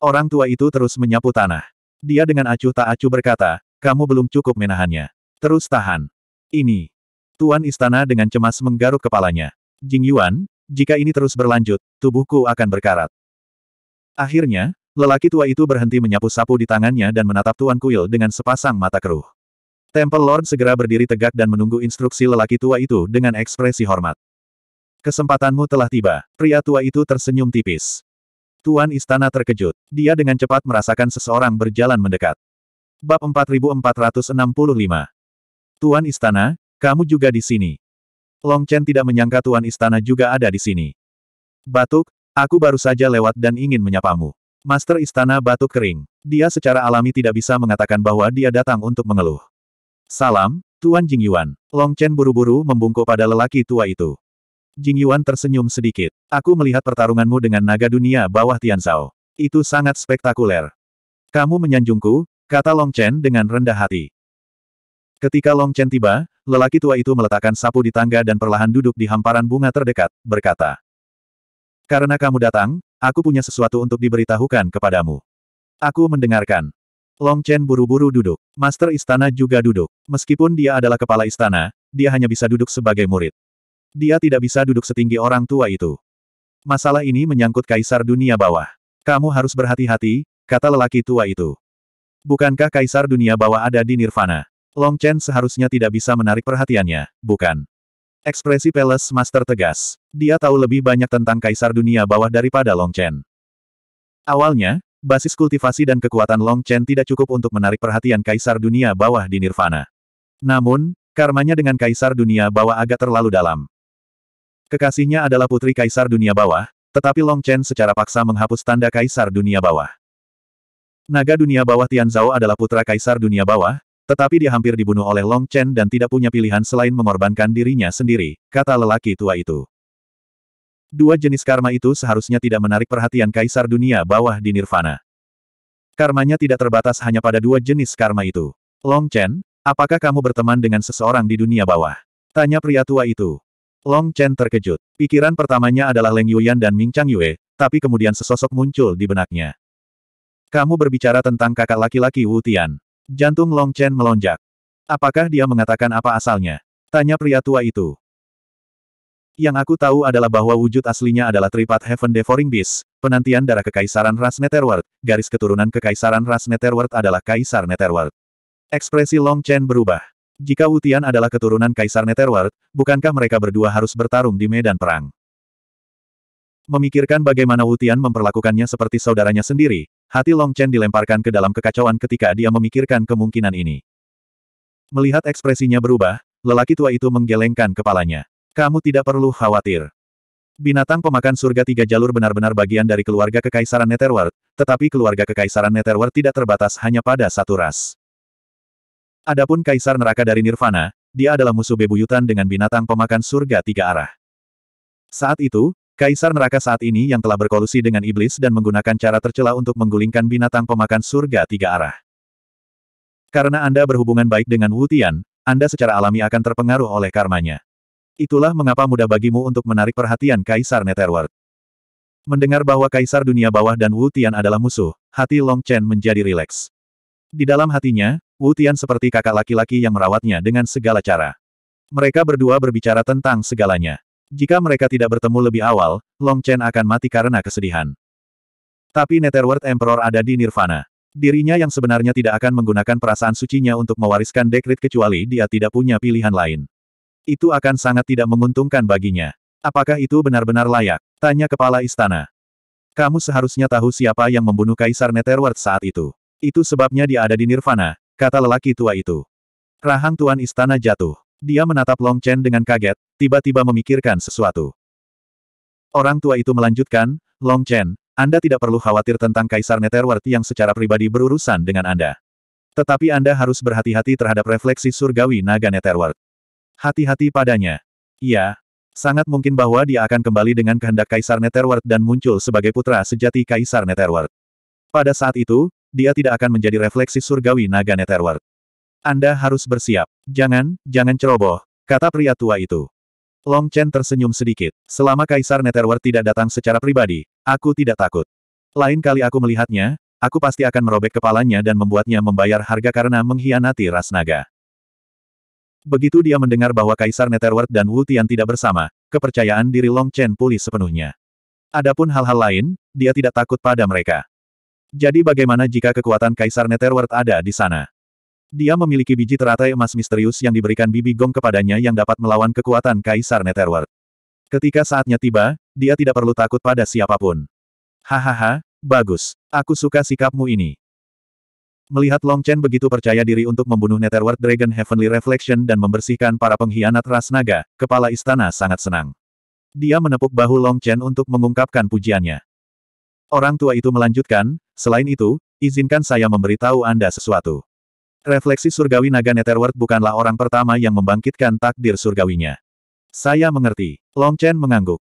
Orang tua itu terus menyapu tanah. Dia dengan acuh tak acuh berkata, kamu belum cukup menahannya. Terus tahan. Ini. Tuan istana dengan cemas menggaruk kepalanya. Jing Yuan, jika ini terus berlanjut, tubuhku akan berkarat. Akhirnya, Lelaki tua itu berhenti menyapu sapu di tangannya dan menatap Tuan Kuil dengan sepasang mata keruh. Temple Lord segera berdiri tegak dan menunggu instruksi lelaki tua itu dengan ekspresi hormat. Kesempatanmu telah tiba. Pria tua itu tersenyum tipis. Tuan Istana terkejut. Dia dengan cepat merasakan seseorang berjalan mendekat. Bab 4465 Tuan Istana, kamu juga di sini. Long Chen tidak menyangka Tuan Istana juga ada di sini. Batuk, aku baru saja lewat dan ingin menyapamu. Master Istana Batu Kering. Dia secara alami tidak bisa mengatakan bahwa dia datang untuk mengeluh. Salam, Tuan Jingyuan. Long Chen buru-buru membungkuk pada lelaki tua itu. Jingyuan tersenyum sedikit. Aku melihat pertarunganmu dengan naga dunia bawah Tianzao. Itu sangat spektakuler. Kamu menyanjungku, kata Long Chen dengan rendah hati. Ketika Long Chen tiba, lelaki tua itu meletakkan sapu di tangga dan perlahan duduk di hamparan bunga terdekat, berkata. Karena kamu datang, aku punya sesuatu untuk diberitahukan kepadamu. Aku mendengarkan. Long Chen buru-buru duduk. Master istana juga duduk. Meskipun dia adalah kepala istana, dia hanya bisa duduk sebagai murid. Dia tidak bisa duduk setinggi orang tua itu. Masalah ini menyangkut kaisar dunia bawah. Kamu harus berhati-hati, kata lelaki tua itu. Bukankah kaisar dunia bawah ada di Nirvana? Long Chen seharusnya tidak bisa menarik perhatiannya, bukan? Ekspresi Peles Master tegas. Dia tahu lebih banyak tentang kaisar dunia bawah daripada Long Chen. Awalnya, basis kultivasi dan kekuatan Long Chen tidak cukup untuk menarik perhatian kaisar dunia bawah di Nirvana. Namun, karmanya dengan kaisar dunia bawah agak terlalu dalam. Kekasihnya adalah putri kaisar dunia bawah, tetapi Long Chen secara paksa menghapus tanda kaisar dunia bawah. Naga dunia bawah Tian Zhao adalah putra kaisar dunia bawah, tetapi dia hampir dibunuh oleh Long Chen dan tidak punya pilihan selain mengorbankan dirinya sendiri, kata lelaki tua itu. Dua jenis karma itu seharusnya tidak menarik perhatian kaisar dunia bawah di Nirvana. Karmanya tidak terbatas hanya pada dua jenis karma itu. Long Chen, apakah kamu berteman dengan seseorang di dunia bawah? Tanya pria tua itu. Long Chen terkejut. Pikiran pertamanya adalah Leng Yuyan dan Ming Chang Yue, tapi kemudian sesosok muncul di benaknya. Kamu berbicara tentang kakak laki-laki Wu Tian. Jantung Long Chen melonjak. Apakah dia mengatakan apa asalnya? Tanya pria tua itu. Yang aku tahu adalah bahwa wujud aslinya adalah Tripat Heaven Devouring Beast, penantian darah Kekaisaran Ras Netherworld, garis keturunan Kekaisaran Ras Netherworld adalah Kaisar Netherworld. Ekspresi Long Chen berubah. Jika Wutian adalah keturunan Kaisar Netherworld, bukankah mereka berdua harus bertarung di medan perang? Memikirkan bagaimana Wutian memperlakukannya seperti saudaranya sendiri, Hati Long Chen dilemparkan ke dalam kekacauan ketika dia memikirkan kemungkinan ini. Melihat ekspresinya berubah, lelaki tua itu menggelengkan kepalanya. Kamu tidak perlu khawatir. Binatang pemakan surga tiga jalur benar-benar bagian dari keluarga Kekaisaran Netherworld, tetapi keluarga Kekaisaran Netherworld tidak terbatas hanya pada satu ras. Adapun Kaisar Neraka dari Nirvana, dia adalah musuh bebuyutan dengan binatang pemakan surga tiga arah. Saat itu, Kaisar neraka saat ini yang telah berkolusi dengan iblis dan menggunakan cara tercela untuk menggulingkan binatang pemakan surga tiga arah. Karena Anda berhubungan baik dengan Wutian, Anda secara alami akan terpengaruh oleh karmanya. Itulah mengapa mudah bagimu untuk menarik perhatian Kaisar Netherworld. Mendengar bahwa Kaisar Dunia Bawah dan Wu Tian adalah musuh, hati Long Chen menjadi rileks. Di dalam hatinya, Wu Tian seperti kakak laki-laki yang merawatnya dengan segala cara. Mereka berdua berbicara tentang segalanya. Jika mereka tidak bertemu lebih awal, Long Chen akan mati karena kesedihan. Tapi Netherworld Emperor ada di Nirvana. Dirinya yang sebenarnya tidak akan menggunakan perasaan sucinya untuk mewariskan dekrit kecuali dia tidak punya pilihan lain. Itu akan sangat tidak menguntungkan baginya. Apakah itu benar-benar layak? Tanya kepala istana. Kamu seharusnya tahu siapa yang membunuh Kaisar Netherworld saat itu. Itu sebabnya dia ada di Nirvana, kata lelaki tua itu. Rahang Tuan Istana jatuh. Dia menatap Long Chen dengan kaget, tiba-tiba memikirkan sesuatu. Orang tua itu melanjutkan, Long Chen, Anda tidak perlu khawatir tentang Kaisar Netherworld yang secara pribadi berurusan dengan Anda. Tetapi Anda harus berhati-hati terhadap refleksi surgawi naga Netherworld. Hati-hati padanya. Iya, sangat mungkin bahwa dia akan kembali dengan kehendak Kaisar Netherworld dan muncul sebagai putra sejati Kaisar Netherworld. Pada saat itu, dia tidak akan menjadi refleksi surgawi naga Netherworld. Anda harus bersiap. Jangan, jangan ceroboh, kata pria tua itu. Long Chen tersenyum sedikit. Selama Kaisar Netherworld tidak datang secara pribadi, aku tidak takut. Lain kali aku melihatnya, aku pasti akan merobek kepalanya dan membuatnya membayar harga karena mengkhianati ras naga. Begitu dia mendengar bahwa Kaisar Netherworld dan Wu Tian tidak bersama, kepercayaan diri Long Chen pulih sepenuhnya. Adapun hal-hal lain, dia tidak takut pada mereka. Jadi bagaimana jika kekuatan Kaisar Netherworld ada di sana? Dia memiliki biji teratai emas misterius yang diberikan Bibi Gong kepadanya yang dapat melawan kekuatan Kaisar Netherworld. Ketika saatnya tiba, dia tidak perlu takut pada siapapun. Hahaha, bagus. Aku suka sikapmu ini. Melihat Long Chen begitu percaya diri untuk membunuh Netherworld Dragon Heavenly Reflection dan membersihkan para pengkhianat ras naga, kepala istana sangat senang. Dia menepuk bahu Long Chen untuk mengungkapkan pujiannya. Orang tua itu melanjutkan, selain itu, izinkan saya memberitahu Anda sesuatu. Refleksi surgawi naga Netherworld bukanlah orang pertama yang membangkitkan takdir surgawinya. Saya mengerti. Long Chen mengangguk.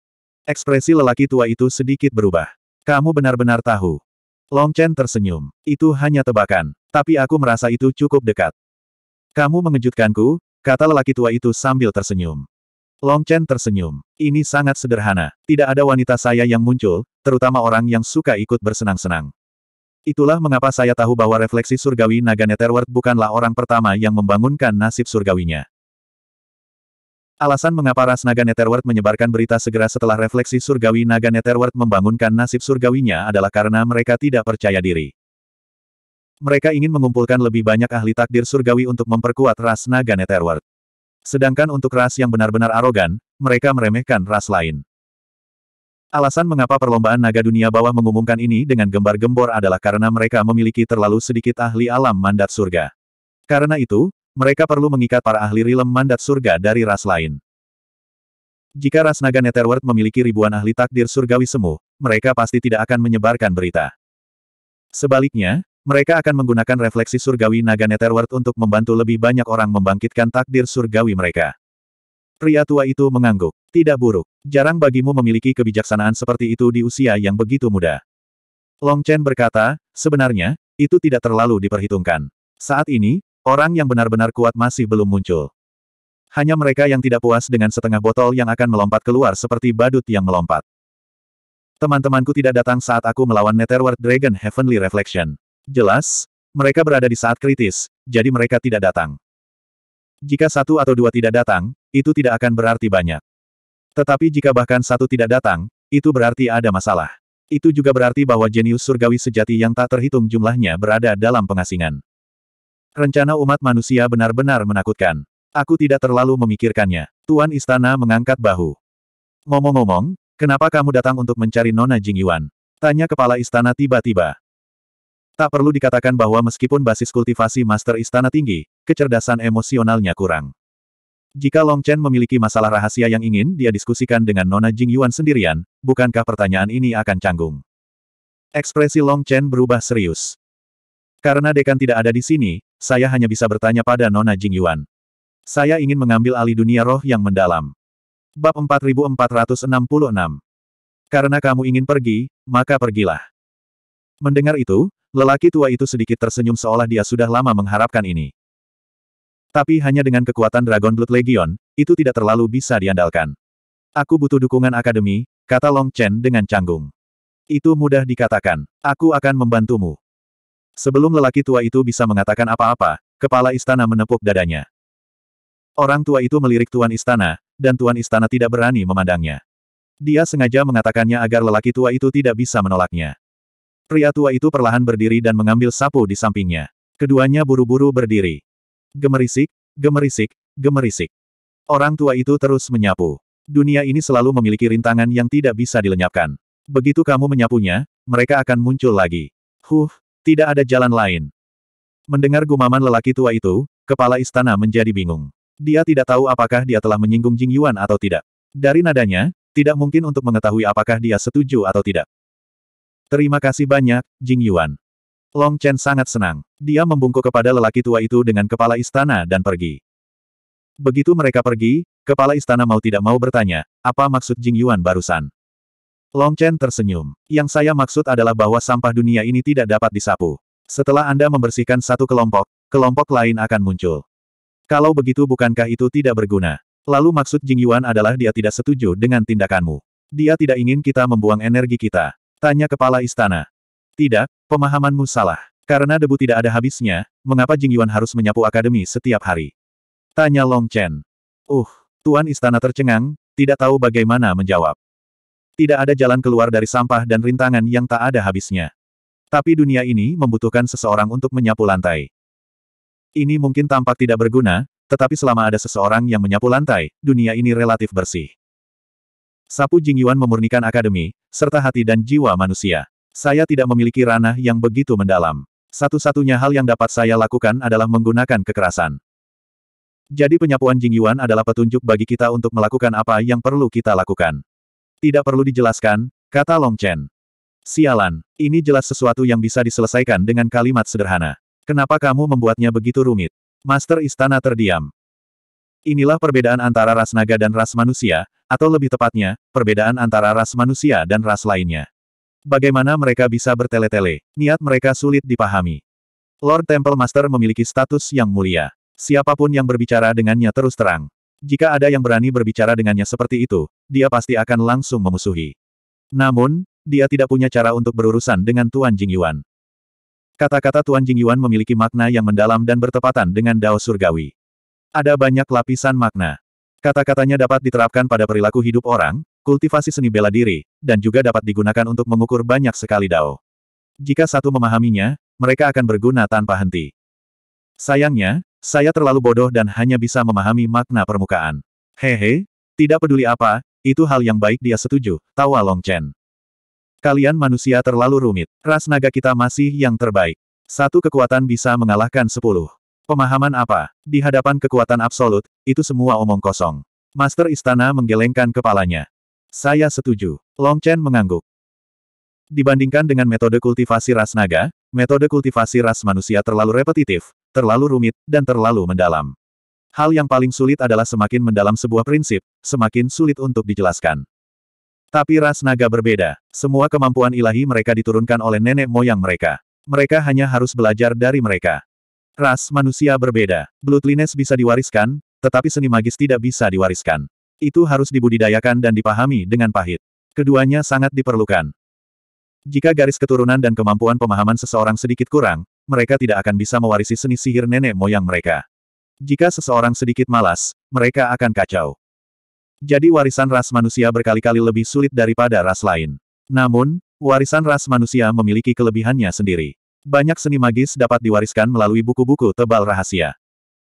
Ekspresi lelaki tua itu sedikit berubah. Kamu benar-benar tahu. Long Chen tersenyum. Itu hanya tebakan. Tapi aku merasa itu cukup dekat. Kamu mengejutkanku, kata lelaki tua itu sambil tersenyum. Long Chen tersenyum. Ini sangat sederhana. Tidak ada wanita saya yang muncul, terutama orang yang suka ikut bersenang-senang. Itulah mengapa saya tahu bahwa refleksi surgawi naga Netherworld bukanlah orang pertama yang membangunkan nasib surgawinya. Alasan mengapa ras naga Netherworld menyebarkan berita segera setelah refleksi surgawi naga Netherworld membangunkan nasib surgawinya adalah karena mereka tidak percaya diri. Mereka ingin mengumpulkan lebih banyak ahli takdir surgawi untuk memperkuat ras naga Netherworld. Sedangkan untuk ras yang benar-benar arogan, mereka meremehkan ras lain. Alasan mengapa perlombaan naga dunia bawah mengumumkan ini dengan gembar-gembor adalah karena mereka memiliki terlalu sedikit ahli alam mandat surga. Karena itu, mereka perlu mengikat para ahli rilem mandat surga dari ras lain. Jika ras naga Netherworld memiliki ribuan ahli takdir surgawi semu, mereka pasti tidak akan menyebarkan berita. Sebaliknya, mereka akan menggunakan refleksi surgawi naga Netherworld untuk membantu lebih banyak orang membangkitkan takdir surgawi mereka. Pria tua itu mengangguk. Tidak buruk. Jarang bagimu memiliki kebijaksanaan seperti itu di usia yang begitu muda. Long Chen berkata, sebenarnya, itu tidak terlalu diperhitungkan. Saat ini, orang yang benar-benar kuat masih belum muncul. Hanya mereka yang tidak puas dengan setengah botol yang akan melompat keluar seperti badut yang melompat. Teman-temanku tidak datang saat aku melawan Netherworld Dragon Heavenly Reflection. Jelas, mereka berada di saat kritis, jadi mereka tidak datang. Jika satu atau dua tidak datang, itu tidak akan berarti banyak. Tetapi jika bahkan satu tidak datang, itu berarti ada masalah. Itu juga berarti bahwa jenius surgawi sejati yang tak terhitung jumlahnya berada dalam pengasingan. Rencana umat manusia benar-benar menakutkan. Aku tidak terlalu memikirkannya. Tuan Istana mengangkat bahu. Ngomong-ngomong, kenapa kamu datang untuk mencari Nona Jing Yuan? Tanya kepala istana tiba-tiba. Tak perlu dikatakan bahwa meskipun basis kultivasi Master Istana tinggi, kecerdasan emosionalnya kurang. Jika Long Chen memiliki masalah rahasia yang ingin dia diskusikan dengan Nona Jing Yuan sendirian, bukankah pertanyaan ini akan canggung? Ekspresi Long Chen berubah serius. Karena dekan tidak ada di sini, saya hanya bisa bertanya pada Nona Jing Yuan. Saya ingin mengambil alih dunia roh yang mendalam. Bab 4466 Karena kamu ingin pergi, maka pergilah. Mendengar itu, lelaki tua itu sedikit tersenyum seolah dia sudah lama mengharapkan ini. Tapi hanya dengan kekuatan Dragon Blood Legion, itu tidak terlalu bisa diandalkan. Aku butuh dukungan akademi, kata Long Chen dengan canggung. Itu mudah dikatakan. Aku akan membantumu. Sebelum lelaki tua itu bisa mengatakan apa-apa, kepala istana menepuk dadanya. Orang tua itu melirik tuan istana, dan tuan istana tidak berani memandangnya. Dia sengaja mengatakannya agar lelaki tua itu tidak bisa menolaknya. Pria tua itu perlahan berdiri dan mengambil sapu di sampingnya. Keduanya buru-buru berdiri. Gemerisik, gemerisik, gemerisik. Orang tua itu terus menyapu. Dunia ini selalu memiliki rintangan yang tidak bisa dilenyapkan. Begitu kamu menyapunya, mereka akan muncul lagi. Huh, tidak ada jalan lain. Mendengar gumaman lelaki tua itu, kepala istana menjadi bingung. Dia tidak tahu apakah dia telah menyinggung Jing Yuan atau tidak. Dari nadanya, tidak mungkin untuk mengetahui apakah dia setuju atau tidak. Terima kasih banyak, Jing Yuan. Long Chen sangat senang. Dia membungkuk kepada lelaki tua itu dengan kepala istana dan pergi. Begitu mereka pergi, kepala istana mau tidak mau bertanya, apa maksud Jing Yuan barusan? Long Chen tersenyum. Yang saya maksud adalah bahwa sampah dunia ini tidak dapat disapu. Setelah Anda membersihkan satu kelompok, kelompok lain akan muncul. Kalau begitu bukankah itu tidak berguna? Lalu maksud Jing Yuan adalah dia tidak setuju dengan tindakanmu. Dia tidak ingin kita membuang energi kita. Tanya kepala istana. Tidak, pemahamanmu salah. Karena debu tidak ada habisnya, mengapa Jing Yuan harus menyapu akademi setiap hari? Tanya Long Chen. Uh, Tuan Istana tercengang, tidak tahu bagaimana menjawab. Tidak ada jalan keluar dari sampah dan rintangan yang tak ada habisnya. Tapi dunia ini membutuhkan seseorang untuk menyapu lantai. Ini mungkin tampak tidak berguna, tetapi selama ada seseorang yang menyapu lantai, dunia ini relatif bersih. Sapu Jing Yuan memurnikan akademi, serta hati dan jiwa manusia. Saya tidak memiliki ranah yang begitu mendalam. Satu-satunya hal yang dapat saya lakukan adalah menggunakan kekerasan. Jadi penyapuan Jing Yuan adalah petunjuk bagi kita untuk melakukan apa yang perlu kita lakukan. Tidak perlu dijelaskan, kata Long Chen. Sialan, ini jelas sesuatu yang bisa diselesaikan dengan kalimat sederhana. Kenapa kamu membuatnya begitu rumit? Master Istana terdiam. Inilah perbedaan antara ras naga dan ras manusia, atau lebih tepatnya, perbedaan antara ras manusia dan ras lainnya. Bagaimana mereka bisa bertele-tele, niat mereka sulit dipahami. Lord Temple Master memiliki status yang mulia. Siapapun yang berbicara dengannya terus terang. Jika ada yang berani berbicara dengannya seperti itu, dia pasti akan langsung memusuhi. Namun, dia tidak punya cara untuk berurusan dengan Tuan Jingyuan. Kata-kata Tuan Jingyuan memiliki makna yang mendalam dan bertepatan dengan Dao Surgawi. Ada banyak lapisan makna. Kata-katanya dapat diterapkan pada perilaku hidup orang, kultivasi seni bela diri, dan juga dapat digunakan untuk mengukur banyak sekali dao. Jika satu memahaminya, mereka akan berguna tanpa henti. Sayangnya, saya terlalu bodoh dan hanya bisa memahami makna permukaan. Hehe, tidak peduli apa, itu hal yang baik dia setuju, tawa Long Chen. Kalian manusia terlalu rumit. Ras naga kita masih yang terbaik. Satu kekuatan bisa mengalahkan sepuluh. Pemahaman apa? Di hadapan kekuatan absolut, itu semua omong kosong. Master Istana menggelengkan kepalanya. Saya setuju. Long Chen mengangguk. Dibandingkan dengan metode kultivasi ras naga, metode kultivasi ras manusia terlalu repetitif, terlalu rumit, dan terlalu mendalam. Hal yang paling sulit adalah semakin mendalam sebuah prinsip, semakin sulit untuk dijelaskan. Tapi ras naga berbeda, semua kemampuan ilahi mereka diturunkan oleh nenek moyang mereka. Mereka hanya harus belajar dari mereka. Ras manusia berbeda, bloodliness bisa diwariskan, tetapi seni magis tidak bisa diwariskan. Itu harus dibudidayakan dan dipahami dengan pahit. Keduanya sangat diperlukan. Jika garis keturunan dan kemampuan pemahaman seseorang sedikit kurang, mereka tidak akan bisa mewarisi seni sihir nenek moyang mereka. Jika seseorang sedikit malas, mereka akan kacau. Jadi warisan ras manusia berkali-kali lebih sulit daripada ras lain. Namun, warisan ras manusia memiliki kelebihannya sendiri. Banyak seni magis dapat diwariskan melalui buku-buku tebal rahasia.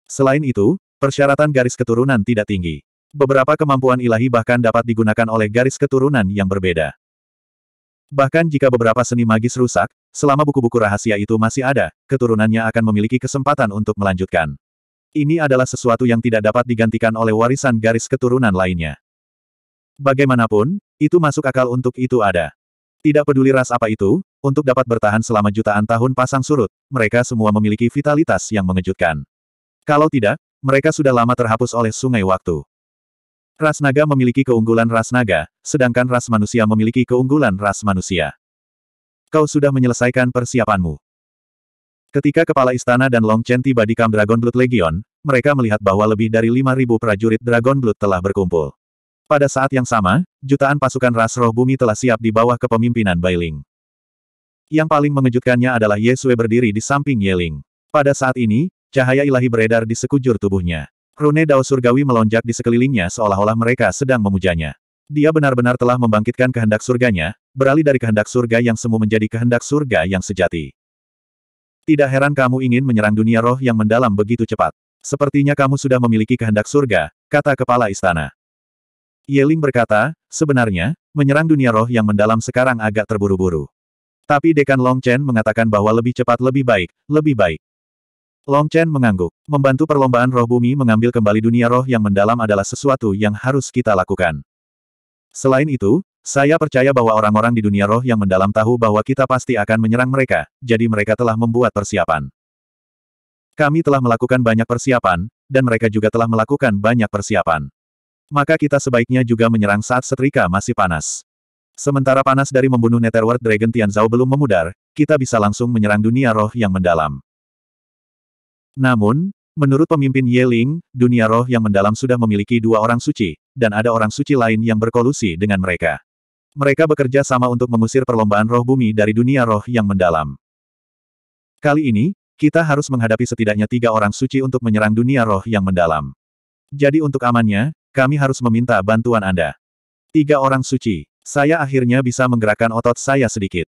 Selain itu, persyaratan garis keturunan tidak tinggi. Beberapa kemampuan ilahi bahkan dapat digunakan oleh garis keturunan yang berbeda. Bahkan jika beberapa seni magis rusak, selama buku-buku rahasia itu masih ada, keturunannya akan memiliki kesempatan untuk melanjutkan. Ini adalah sesuatu yang tidak dapat digantikan oleh warisan garis keturunan lainnya. Bagaimanapun, itu masuk akal untuk itu ada. Tidak peduli ras apa itu, untuk dapat bertahan selama jutaan tahun pasang surut, mereka semua memiliki vitalitas yang mengejutkan. Kalau tidak, mereka sudah lama terhapus oleh sungai waktu. Ras naga memiliki keunggulan ras naga, sedangkan ras manusia memiliki keunggulan ras manusia. Kau sudah menyelesaikan persiapanmu. Ketika kepala istana dan Long Chen tiba di Kam Dragon Blood Legion, mereka melihat bahwa lebih dari 5.000 prajurit Dragon Blood telah berkumpul. Pada saat yang sama, jutaan pasukan ras roh bumi telah siap di bawah kepemimpinan Bailing. Yang paling mengejutkannya adalah Yesue berdiri di samping Yeling. Pada saat ini, cahaya ilahi beredar di sekujur tubuhnya. Rune Dao Surgawi melonjak di sekelilingnya seolah-olah mereka sedang memujanya. Dia benar-benar telah membangkitkan kehendak surganya, beralih dari kehendak surga yang semu menjadi kehendak surga yang sejati. Tidak heran kamu ingin menyerang dunia roh yang mendalam begitu cepat. Sepertinya kamu sudah memiliki kehendak surga, kata kepala istana. Yeling berkata, sebenarnya, menyerang dunia roh yang mendalam sekarang agak terburu-buru. Tapi Dekan Long Chen mengatakan bahwa lebih cepat lebih baik, lebih baik. Long Chen mengangguk. Membantu perlombaan roh bumi mengambil kembali dunia roh yang mendalam adalah sesuatu yang harus kita lakukan. Selain itu, saya percaya bahwa orang-orang di dunia roh yang mendalam tahu bahwa kita pasti akan menyerang mereka, jadi mereka telah membuat persiapan. Kami telah melakukan banyak persiapan, dan mereka juga telah melakukan banyak persiapan. Maka kita sebaiknya juga menyerang saat setrika masih panas. Sementara panas dari membunuh Netherworld Dragon Tianzao belum memudar, kita bisa langsung menyerang dunia roh yang mendalam. Namun, menurut pemimpin Yeling, dunia roh yang mendalam sudah memiliki dua orang suci, dan ada orang suci lain yang berkolusi dengan mereka. Mereka bekerja sama untuk mengusir perlombaan roh bumi dari dunia roh yang mendalam. Kali ini, kita harus menghadapi setidaknya tiga orang suci untuk menyerang dunia roh yang mendalam. Jadi untuk amannya, kami harus meminta bantuan Anda. Tiga orang suci, saya akhirnya bisa menggerakkan otot saya sedikit.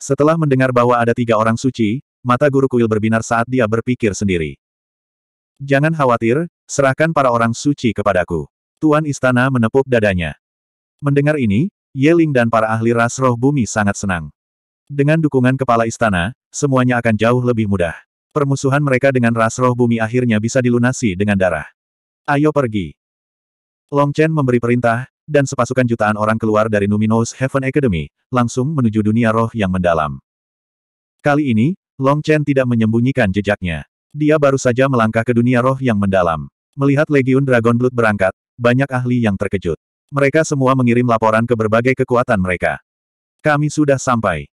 Setelah mendengar bahwa ada tiga orang suci, mata guru kuil berbinar saat dia berpikir sendiri. Jangan khawatir, serahkan para orang suci kepadaku. Tuan Istana menepuk dadanya. Mendengar ini, Yeling dan para ahli ras roh bumi sangat senang. Dengan dukungan kepala istana, semuanya akan jauh lebih mudah. Permusuhan mereka dengan ras roh bumi akhirnya bisa dilunasi dengan darah. Ayo pergi. Long Chen memberi perintah, dan sepasukan jutaan orang keluar dari Numinous Heaven Academy, langsung menuju dunia roh yang mendalam. Kali ini, Long Chen tidak menyembunyikan jejaknya. Dia baru saja melangkah ke dunia roh yang mendalam. Melihat Legiun Dragon Blood berangkat, banyak ahli yang terkejut. Mereka semua mengirim laporan ke berbagai kekuatan mereka. Kami sudah sampai.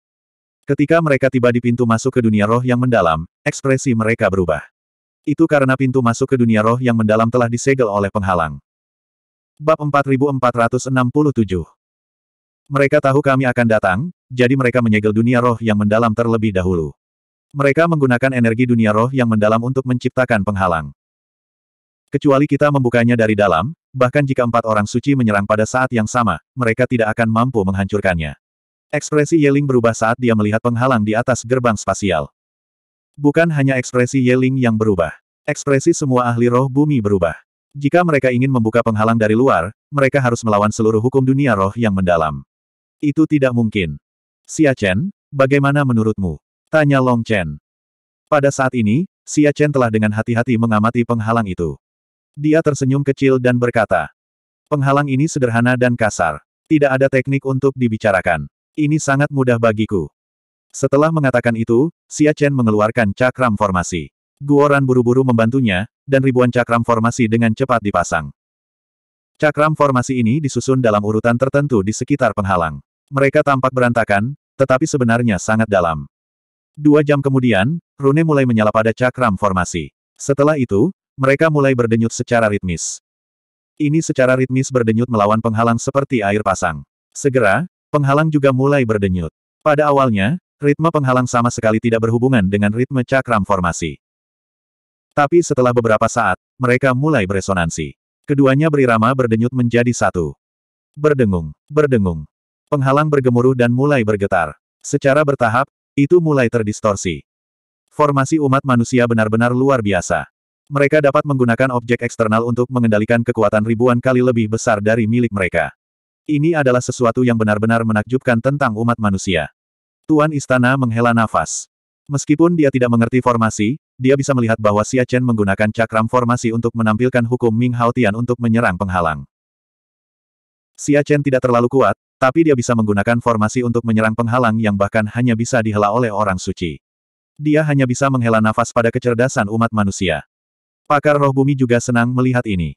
Ketika mereka tiba di pintu masuk ke dunia roh yang mendalam, ekspresi mereka berubah. Itu karena pintu masuk ke dunia roh yang mendalam telah disegel oleh penghalang. Bab 4467 Mereka tahu kami akan datang, jadi mereka menyegel dunia roh yang mendalam terlebih dahulu. Mereka menggunakan energi dunia roh yang mendalam untuk menciptakan penghalang. Kecuali kita membukanya dari dalam, bahkan jika empat orang suci menyerang pada saat yang sama, mereka tidak akan mampu menghancurkannya. Ekspresi Yeling berubah saat dia melihat penghalang di atas gerbang spasial. Bukan hanya ekspresi Yeling yang berubah. Ekspresi semua ahli roh bumi berubah. Jika mereka ingin membuka penghalang dari luar, mereka harus melawan seluruh hukum dunia roh yang mendalam. Itu tidak mungkin. Xia Chen, bagaimana menurutmu? Tanya Long Chen. Pada saat ini, Xia Chen telah dengan hati-hati mengamati penghalang itu. Dia tersenyum kecil dan berkata, Penghalang ini sederhana dan kasar. Tidak ada teknik untuk dibicarakan. Ini sangat mudah bagiku. Setelah mengatakan itu, Xia Chen mengeluarkan cakram formasi. Guoran buru-buru membantunya, dan ribuan cakram formasi dengan cepat dipasang. Cakram formasi ini disusun dalam urutan tertentu di sekitar penghalang. Mereka tampak berantakan, tetapi sebenarnya sangat dalam. Dua jam kemudian, rune mulai menyala pada cakram formasi. Setelah itu, mereka mulai berdenyut secara ritmis. Ini secara ritmis berdenyut melawan penghalang seperti air pasang. Segera, penghalang juga mulai berdenyut. Pada awalnya, ritme penghalang sama sekali tidak berhubungan dengan ritme cakram formasi. Tapi setelah beberapa saat, mereka mulai beresonansi. Keduanya berirama berdenyut menjadi satu. Berdengung, berdengung. Penghalang bergemuruh dan mulai bergetar. Secara bertahap, itu mulai terdistorsi. Formasi umat manusia benar-benar luar biasa. Mereka dapat menggunakan objek eksternal untuk mengendalikan kekuatan ribuan kali lebih besar dari milik mereka. Ini adalah sesuatu yang benar-benar menakjubkan tentang umat manusia. Tuan Istana menghela nafas. Meskipun dia tidak mengerti formasi, dia bisa melihat bahwa Xia Chen menggunakan cakram formasi untuk menampilkan hukum Ming Hao Tian untuk menyerang penghalang. Xia Chen tidak terlalu kuat, tapi dia bisa menggunakan formasi untuk menyerang penghalang yang bahkan hanya bisa dihela oleh orang suci. Dia hanya bisa menghela nafas pada kecerdasan umat manusia. Pakar roh bumi juga senang melihat ini.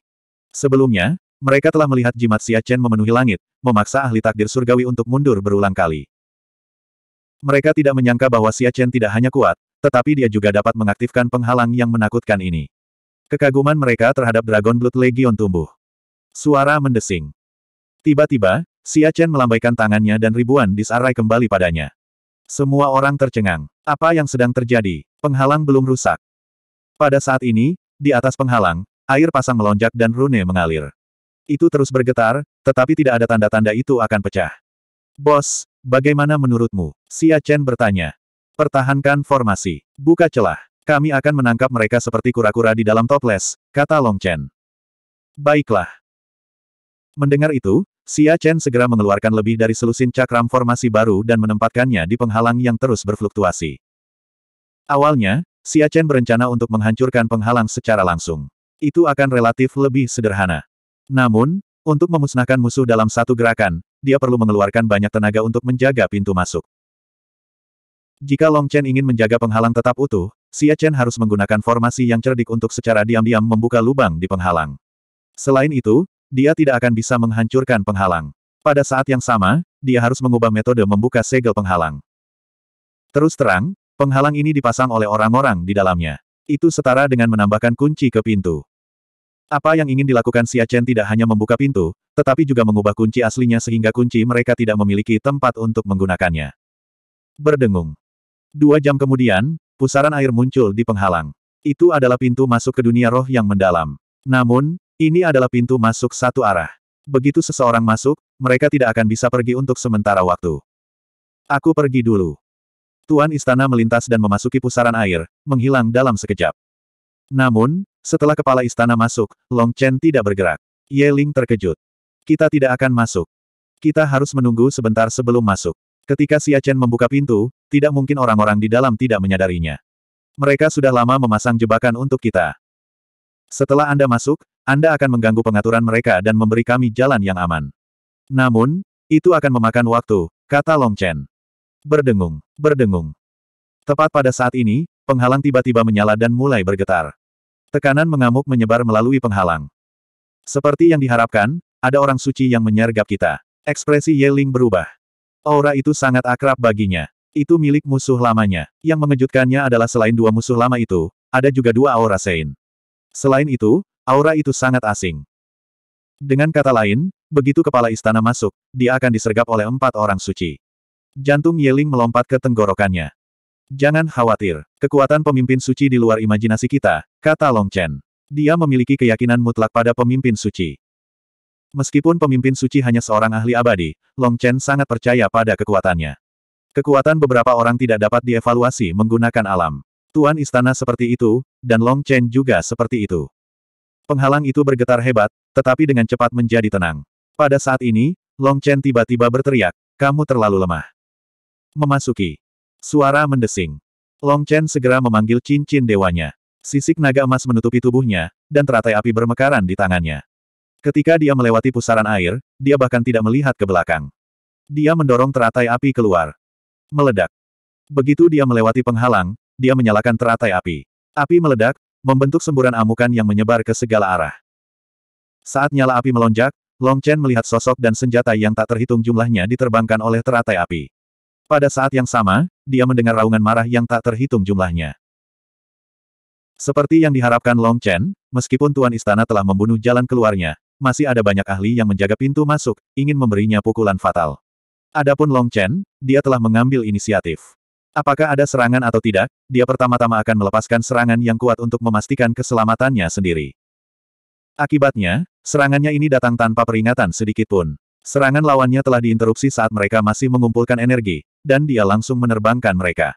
Sebelumnya, mereka telah melihat jimat Siachen memenuhi langit, memaksa ahli takdir surgawi untuk mundur berulang kali. Mereka tidak menyangka bahwa Siachen tidak hanya kuat, tetapi dia juga dapat mengaktifkan penghalang yang menakutkan ini. Kekaguman mereka terhadap Dragon Blood Legion tumbuh. Suara mendesing. Tiba-tiba, Xia Chen melambaikan tangannya dan ribuan disarai kembali padanya. Semua orang tercengang. Apa yang sedang terjadi? Penghalang belum rusak. Pada saat ini, di atas penghalang, air pasang melonjak dan rune mengalir. Itu terus bergetar, tetapi tidak ada tanda-tanda itu akan pecah. Bos, bagaimana menurutmu? Xia Chen bertanya. Pertahankan formasi. Buka celah. Kami akan menangkap mereka seperti kura-kura di dalam toples, kata Long Chen. Baiklah. Mendengar itu, Xia Chen segera mengeluarkan lebih dari selusin cakram formasi baru dan menempatkannya di penghalang yang terus berfluktuasi. Awalnya, Xia Chen berencana untuk menghancurkan penghalang secara langsung. Itu akan relatif lebih sederhana. Namun, untuk memusnahkan musuh dalam satu gerakan, dia perlu mengeluarkan banyak tenaga untuk menjaga pintu masuk. Jika Long Chen ingin menjaga penghalang tetap utuh, Xia Chen harus menggunakan formasi yang cerdik untuk secara diam-diam membuka lubang di penghalang. Selain itu, dia tidak akan bisa menghancurkan penghalang. Pada saat yang sama, dia harus mengubah metode membuka segel penghalang. Terus terang, penghalang ini dipasang oleh orang-orang di dalamnya. Itu setara dengan menambahkan kunci ke pintu. Apa yang ingin dilakukan Xia Chen tidak hanya membuka pintu, tetapi juga mengubah kunci aslinya sehingga kunci mereka tidak memiliki tempat untuk menggunakannya. Berdengung. Dua jam kemudian, pusaran air muncul di penghalang. Itu adalah pintu masuk ke dunia roh yang mendalam. Namun, ini adalah pintu masuk satu arah. Begitu seseorang masuk, mereka tidak akan bisa pergi untuk sementara waktu. Aku pergi dulu. Tuan istana melintas dan memasuki pusaran air, menghilang dalam sekejap. Namun, setelah kepala istana masuk, Long Chen tidak bergerak. Ye Ling terkejut. Kita tidak akan masuk. Kita harus menunggu sebentar sebelum masuk. Ketika Xia Chen membuka pintu, tidak mungkin orang-orang di dalam tidak menyadarinya. Mereka sudah lama memasang jebakan untuk kita. Setelah Anda masuk, anda akan mengganggu pengaturan mereka dan memberi kami jalan yang aman. Namun, itu akan memakan waktu, kata Long Chen. Berdengung, berdengung. Tepat pada saat ini, penghalang tiba-tiba menyala dan mulai bergetar. Tekanan mengamuk menyebar melalui penghalang. Seperti yang diharapkan, ada orang suci yang menyergap kita. Ekspresi Yeling berubah. Aura itu sangat akrab baginya. Itu milik musuh lamanya. Yang mengejutkannya adalah selain dua musuh lama itu, ada juga dua aura Sein. Selain itu, Aura itu sangat asing. Dengan kata lain, begitu kepala istana masuk, dia akan disergap oleh empat orang suci. Jantung Yeling melompat ke tenggorokannya. Jangan khawatir, kekuatan pemimpin suci di luar imajinasi kita, kata Long Chen. Dia memiliki keyakinan mutlak pada pemimpin suci. Meskipun pemimpin suci hanya seorang ahli abadi, Long Chen sangat percaya pada kekuatannya. Kekuatan beberapa orang tidak dapat dievaluasi menggunakan alam. Tuan istana seperti itu, dan Long Chen juga seperti itu. Penghalang itu bergetar hebat, tetapi dengan cepat menjadi tenang. Pada saat ini, Long Chen tiba-tiba berteriak, kamu terlalu lemah. Memasuki. Suara mendesing. Long Chen segera memanggil cincin dewanya. Sisik naga emas menutupi tubuhnya, dan teratai api bermekaran di tangannya. Ketika dia melewati pusaran air, dia bahkan tidak melihat ke belakang. Dia mendorong teratai api keluar. Meledak. Begitu dia melewati penghalang, dia menyalakan teratai api. Api meledak, membentuk semburan amukan yang menyebar ke segala arah. Saat nyala api melonjak, Long Chen melihat sosok dan senjata yang tak terhitung jumlahnya diterbangkan oleh teratai api. Pada saat yang sama, dia mendengar raungan marah yang tak terhitung jumlahnya. Seperti yang diharapkan Long Chen, meskipun Tuan Istana telah membunuh jalan keluarnya, masih ada banyak ahli yang menjaga pintu masuk, ingin memberinya pukulan fatal. Adapun Long Chen, dia telah mengambil inisiatif. Apakah ada serangan atau tidak, dia pertama-tama akan melepaskan serangan yang kuat untuk memastikan keselamatannya sendiri. Akibatnya, serangannya ini datang tanpa peringatan sedikitpun. Serangan lawannya telah diinterupsi saat mereka masih mengumpulkan energi, dan dia langsung menerbangkan mereka.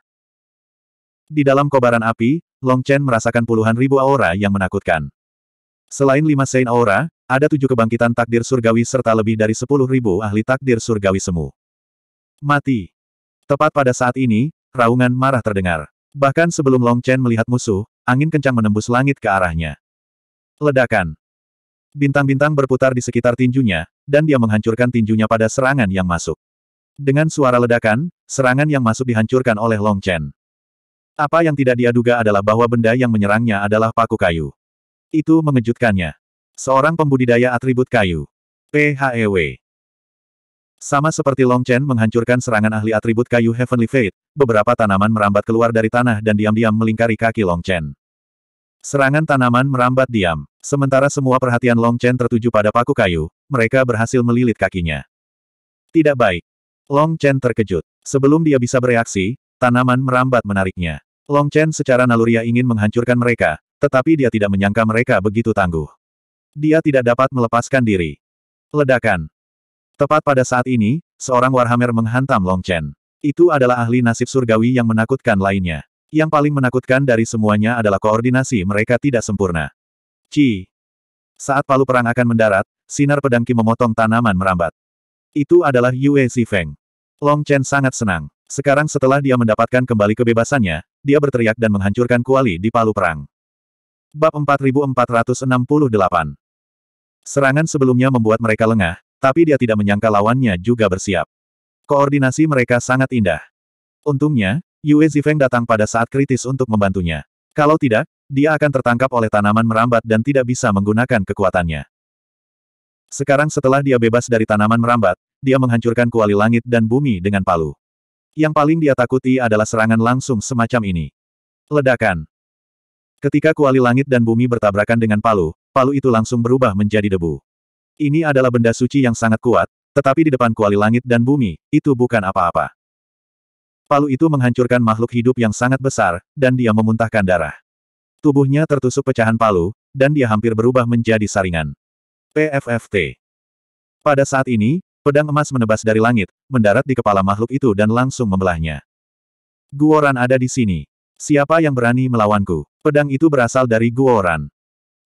Di dalam kobaran api, Long Chen merasakan puluhan ribu aura yang menakutkan. Selain lima sen Aura, ada tujuh kebangkitan takdir surgawi serta lebih dari sepuluh ribu ahli takdir surgawi semu. Mati. Tepat pada saat ini, Raungan marah terdengar. Bahkan sebelum Long Chen melihat musuh, angin kencang menembus langit ke arahnya. Ledakan. Bintang-bintang berputar di sekitar tinjunya, dan dia menghancurkan tinjunya pada serangan yang masuk. Dengan suara ledakan, serangan yang masuk dihancurkan oleh Long Chen. Apa yang tidak dia duga adalah bahwa benda yang menyerangnya adalah paku kayu. Itu mengejutkannya. Seorang pembudidaya atribut kayu. PHEW. Sama seperti Long Chen menghancurkan serangan ahli atribut kayu Heavenly Fate, beberapa tanaman merambat keluar dari tanah dan diam-diam melingkari kaki Long Chen. Serangan tanaman merambat diam. Sementara semua perhatian Long Chen tertuju pada paku kayu, mereka berhasil melilit kakinya. Tidak baik. Long Chen terkejut. Sebelum dia bisa bereaksi, tanaman merambat menariknya. Long Chen secara naluriah ingin menghancurkan mereka, tetapi dia tidak menyangka mereka begitu tangguh. Dia tidak dapat melepaskan diri. Ledakan. Tepat pada saat ini, seorang Warhammer menghantam Long Chen. Itu adalah ahli nasib surgawi yang menakutkan lainnya. Yang paling menakutkan dari semuanya adalah koordinasi mereka tidak sempurna. Ci. Saat palu perang akan mendarat, sinar pedangki memotong tanaman merambat. Itu adalah Yue Feng. Long Chen sangat senang. Sekarang setelah dia mendapatkan kembali kebebasannya, dia berteriak dan menghancurkan kuali di palu perang. Bab 4468 Serangan sebelumnya membuat mereka lengah, tapi dia tidak menyangka lawannya juga bersiap. Koordinasi mereka sangat indah. Untungnya, Yue Zifeng datang pada saat kritis untuk membantunya. Kalau tidak, dia akan tertangkap oleh tanaman merambat dan tidak bisa menggunakan kekuatannya. Sekarang setelah dia bebas dari tanaman merambat, dia menghancurkan kuali langit dan bumi dengan palu. Yang paling dia takuti adalah serangan langsung semacam ini. Ledakan. Ketika kuali langit dan bumi bertabrakan dengan palu, palu itu langsung berubah menjadi debu. Ini adalah benda suci yang sangat kuat, tetapi di depan kuali langit dan bumi, itu bukan apa-apa. Palu itu menghancurkan makhluk hidup yang sangat besar, dan dia memuntahkan darah. Tubuhnya tertusuk pecahan palu, dan dia hampir berubah menjadi saringan. PFFT. Pada saat ini, pedang emas menebas dari langit, mendarat di kepala makhluk itu dan langsung membelahnya. Guoran ada di sini. Siapa yang berani melawanku? Pedang itu berasal dari Guoran.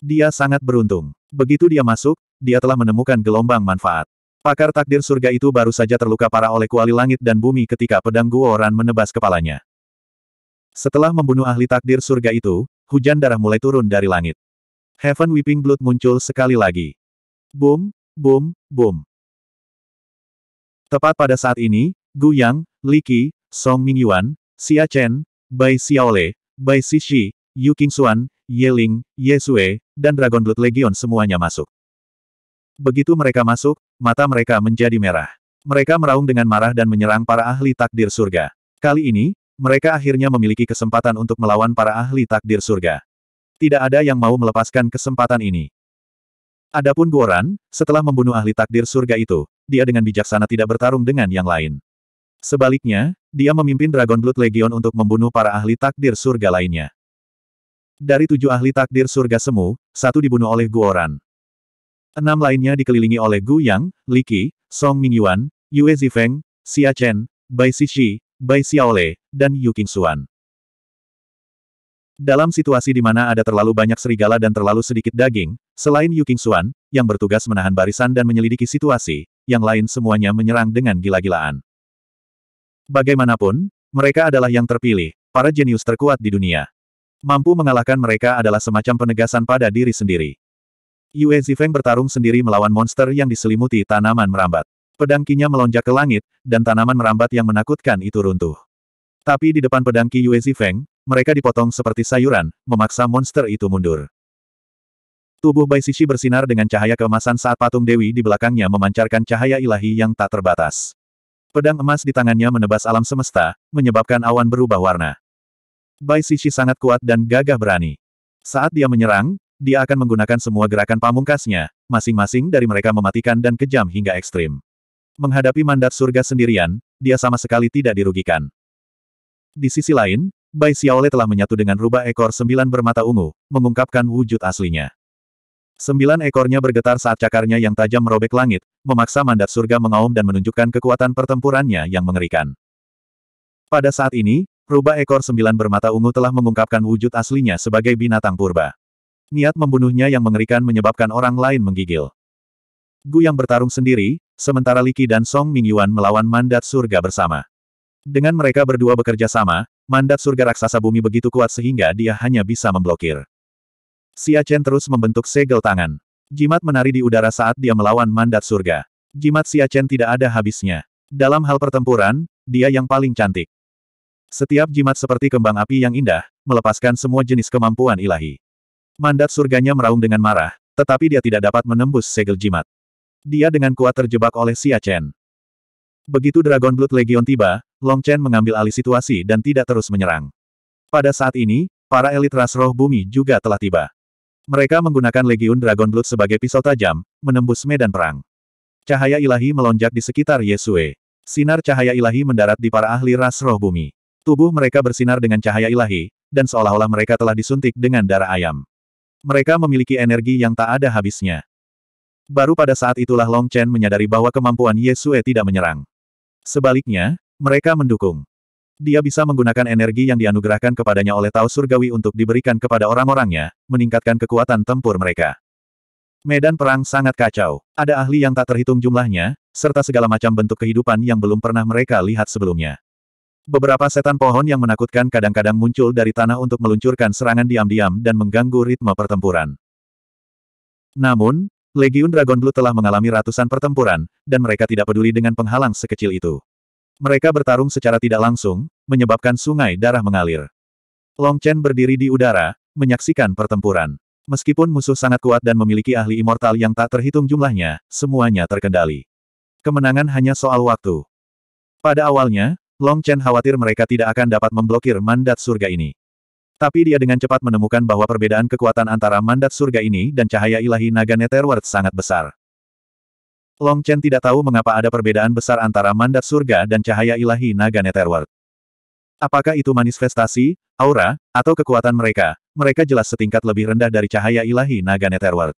Dia sangat beruntung. Begitu dia masuk, dia telah menemukan gelombang manfaat. Pakar takdir surga itu baru saja terluka parah oleh kuali langit dan bumi ketika pedang Guoran menebas kepalanya. Setelah membunuh ahli takdir surga itu, hujan darah mulai turun dari langit. Heaven Weeping Blood muncul sekali lagi. Boom, boom, boom. Tepat pada saat ini, Gu Yang, Li Qi, Song Mingyuan, Xia Chen, Bai Xiaole, Bai Sishi, Yu Qingxuan, Ye Ling, Ye Sue, dan Dragon Blood Legion semuanya masuk. Begitu mereka masuk, Mata mereka menjadi merah. Mereka meraung dengan marah dan menyerang para ahli takdir surga. Kali ini, mereka akhirnya memiliki kesempatan untuk melawan para ahli takdir surga. Tidak ada yang mau melepaskan kesempatan ini. Adapun Guoran, setelah membunuh ahli takdir surga itu, dia dengan bijaksana tidak bertarung dengan yang lain. Sebaliknya, dia memimpin Dragon Blood Legion untuk membunuh para ahli takdir surga lainnya. Dari tujuh ahli takdir surga semu, satu dibunuh oleh Guoran. Enam lainnya dikelilingi oleh Gu Yang, Li Qi, Song Mingyuan, Yue Zifeng, Xia Chen, Bai Sishi, Bai Xiaole, dan Yu Qingxuan. Dalam situasi di mana ada terlalu banyak serigala dan terlalu sedikit daging, selain Yu Qingxuan, yang bertugas menahan barisan dan menyelidiki situasi, yang lain semuanya menyerang dengan gila-gilaan. Bagaimanapun, mereka adalah yang terpilih, para jenius terkuat di dunia. Mampu mengalahkan mereka adalah semacam penegasan pada diri sendiri. Yue Zifeng bertarung sendiri melawan monster yang diselimuti tanaman merambat. Pedang kinya melonjak ke langit, dan tanaman merambat yang menakutkan itu runtuh. Tapi di depan pedang Ki Yue Zifeng, mereka dipotong seperti sayuran, memaksa monster itu mundur. Tubuh Bai Sisi bersinar dengan cahaya keemasan saat patung Dewi di belakangnya memancarkan cahaya ilahi yang tak terbatas. Pedang emas di tangannya menebas alam semesta, menyebabkan awan berubah warna. Bai Sisi sangat kuat dan gagah berani. Saat dia menyerang, dia akan menggunakan semua gerakan pamungkasnya, masing-masing dari mereka mematikan dan kejam hingga ekstrim. Menghadapi mandat surga sendirian, dia sama sekali tidak dirugikan. Di sisi lain, Bai Xiaole telah menyatu dengan rubah ekor sembilan bermata ungu, mengungkapkan wujud aslinya. Sembilan ekornya bergetar saat cakarnya yang tajam merobek langit, memaksa mandat surga mengaum dan menunjukkan kekuatan pertempurannya yang mengerikan. Pada saat ini, rubah ekor sembilan bermata ungu telah mengungkapkan wujud aslinya sebagai binatang purba. Niat membunuhnya yang mengerikan menyebabkan orang lain menggigil. Gu yang bertarung sendiri, sementara Liki dan Song Mingyuan melawan mandat surga bersama. Dengan mereka berdua bekerja sama, mandat surga raksasa bumi begitu kuat sehingga dia hanya bisa memblokir. Xia Chen terus membentuk segel tangan. Jimat menari di udara saat dia melawan mandat surga. Jimat Xia Chen tidak ada habisnya. Dalam hal pertempuran, dia yang paling cantik. Setiap jimat seperti kembang api yang indah, melepaskan semua jenis kemampuan ilahi. Mandat surganya meraung dengan marah, tetapi dia tidak dapat menembus segel jimat. Dia dengan kuat terjebak oleh Xia Chen. Begitu Dragon Blood Legion tiba, Long Chen mengambil alih situasi dan tidak terus menyerang. Pada saat ini, para elit ras roh bumi juga telah tiba. Mereka menggunakan Legion Dragon Blood sebagai pisau tajam, menembus medan perang. Cahaya ilahi melonjak di sekitar Yesue. Sinar cahaya ilahi mendarat di para ahli ras roh bumi. Tubuh mereka bersinar dengan cahaya ilahi, dan seolah-olah mereka telah disuntik dengan darah ayam. Mereka memiliki energi yang tak ada habisnya. Baru pada saat itulah Long Chen menyadari bahwa kemampuan Yesue tidak menyerang. Sebaliknya, mereka mendukung. Dia bisa menggunakan energi yang dianugerahkan kepadanya oleh Tao Surgawi untuk diberikan kepada orang-orangnya, meningkatkan kekuatan tempur mereka. Medan perang sangat kacau. Ada ahli yang tak terhitung jumlahnya, serta segala macam bentuk kehidupan yang belum pernah mereka lihat sebelumnya. Beberapa setan pohon yang menakutkan kadang-kadang muncul dari tanah untuk meluncurkan serangan diam-diam dan mengganggu ritme pertempuran. Namun, Legiun Dragon Blue telah mengalami ratusan pertempuran, dan mereka tidak peduli dengan penghalang sekecil itu. Mereka bertarung secara tidak langsung, menyebabkan sungai darah mengalir. Long Chen berdiri di udara, menyaksikan pertempuran. Meskipun musuh sangat kuat dan memiliki ahli immortal yang tak terhitung jumlahnya, semuanya terkendali. Kemenangan hanya soal waktu. Pada awalnya, Long Chen khawatir mereka tidak akan dapat memblokir mandat surga ini. Tapi dia dengan cepat menemukan bahwa perbedaan kekuatan antara mandat surga ini dan cahaya ilahi naga Netherworld sangat besar. Long Chen tidak tahu mengapa ada perbedaan besar antara mandat surga dan cahaya ilahi naga Netherworld. Apakah itu manifestasi, aura, atau kekuatan mereka, mereka jelas setingkat lebih rendah dari cahaya ilahi naga Netherworld.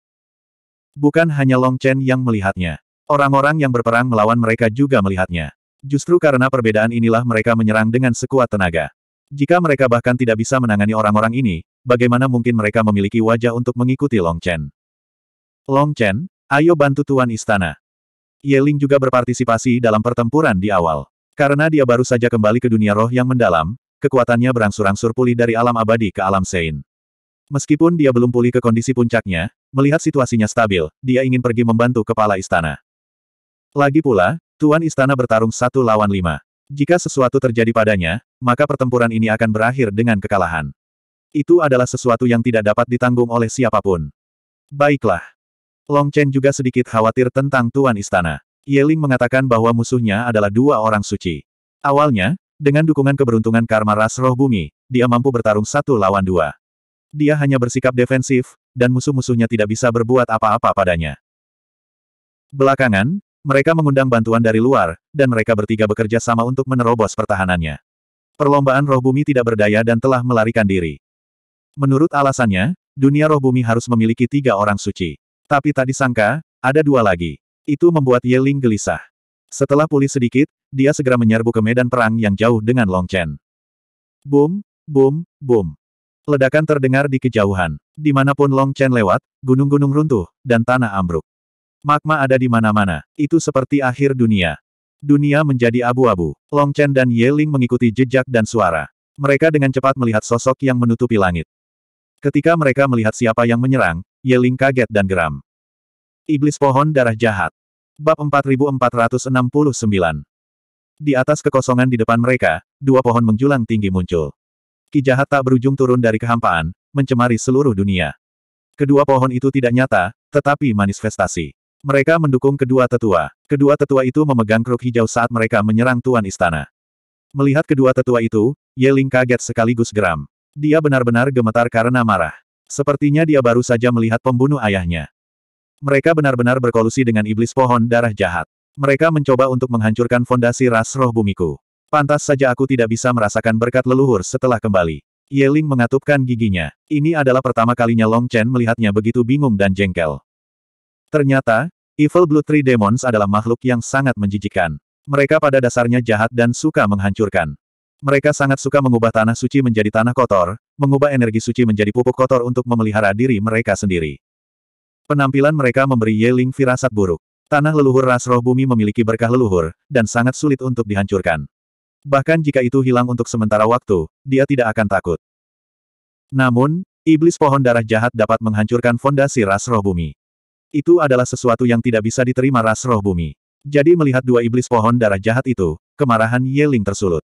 Bukan hanya Long Chen yang melihatnya. Orang-orang yang berperang melawan mereka juga melihatnya. Justru karena perbedaan inilah mereka menyerang dengan sekuat tenaga. Jika mereka bahkan tidak bisa menangani orang-orang ini, bagaimana mungkin mereka memiliki wajah untuk mengikuti Long Chen? Long Chen, ayo bantu Tuan Istana. Yeling juga berpartisipasi dalam pertempuran di awal. Karena dia baru saja kembali ke dunia roh yang mendalam, kekuatannya berangsur-angsur pulih dari alam abadi ke alam Sein. Meskipun dia belum pulih ke kondisi puncaknya, melihat situasinya stabil, dia ingin pergi membantu kepala istana. Lagi pula, Tuan Istana bertarung satu lawan lima. Jika sesuatu terjadi padanya, maka pertempuran ini akan berakhir dengan kekalahan. Itu adalah sesuatu yang tidak dapat ditanggung oleh siapapun. Baiklah. Long Chen juga sedikit khawatir tentang Tuan Istana. Yeling mengatakan bahwa musuhnya adalah dua orang suci. Awalnya, dengan dukungan keberuntungan karma ras roh bumi, dia mampu bertarung satu lawan dua. Dia hanya bersikap defensif, dan musuh-musuhnya tidak bisa berbuat apa-apa padanya. Belakangan, mereka mengundang bantuan dari luar, dan mereka bertiga bekerja sama untuk menerobos pertahanannya. Perlombaan roh bumi tidak berdaya dan telah melarikan diri. Menurut alasannya, dunia roh bumi harus memiliki tiga orang suci. Tapi tak disangka, ada dua lagi. Itu membuat Ling gelisah. Setelah pulih sedikit, dia segera menyerbu ke medan perang yang jauh dengan Long Chen. Boom, boom, boom. Ledakan terdengar di kejauhan. Dimanapun Long Chen lewat, gunung-gunung runtuh, dan tanah ambruk. Magma ada di mana-mana, itu seperti akhir dunia. Dunia menjadi abu-abu. Long Chen dan Yeling mengikuti jejak dan suara. Mereka dengan cepat melihat sosok yang menutupi langit. Ketika mereka melihat siapa yang menyerang, Yeling kaget dan geram. Iblis pohon darah jahat. Bab 4469. Di atas kekosongan di depan mereka, dua pohon menjulang tinggi muncul. Ki jahat tak berujung turun dari kehampaan, mencemari seluruh dunia. Kedua pohon itu tidak nyata, tetapi manifestasi. Mereka mendukung kedua tetua. Kedua tetua itu memegang kruk hijau saat mereka menyerang Tuan Istana. Melihat kedua tetua itu, Yeling kaget sekaligus geram. Dia benar-benar gemetar karena marah. Sepertinya dia baru saja melihat pembunuh ayahnya. Mereka benar-benar berkolusi dengan iblis pohon darah jahat. Mereka mencoba untuk menghancurkan fondasi ras roh bumiku. Pantas saja aku tidak bisa merasakan berkat leluhur setelah kembali. Yeling mengatupkan giginya. Ini adalah pertama kalinya Long Chen melihatnya begitu bingung dan jengkel. Ternyata, Evil Blue Tree Demons adalah makhluk yang sangat menjijikan. Mereka pada dasarnya jahat dan suka menghancurkan. Mereka sangat suka mengubah tanah suci menjadi tanah kotor, mengubah energi suci menjadi pupuk kotor untuk memelihara diri mereka sendiri. Penampilan mereka memberi Yeling firasat buruk. Tanah leluhur ras roh bumi memiliki berkah leluhur, dan sangat sulit untuk dihancurkan. Bahkan jika itu hilang untuk sementara waktu, dia tidak akan takut. Namun, iblis pohon darah jahat dapat menghancurkan fondasi ras roh bumi. Itu adalah sesuatu yang tidak bisa diterima ras roh bumi. Jadi melihat dua iblis pohon darah jahat itu, kemarahan Yeling tersulut.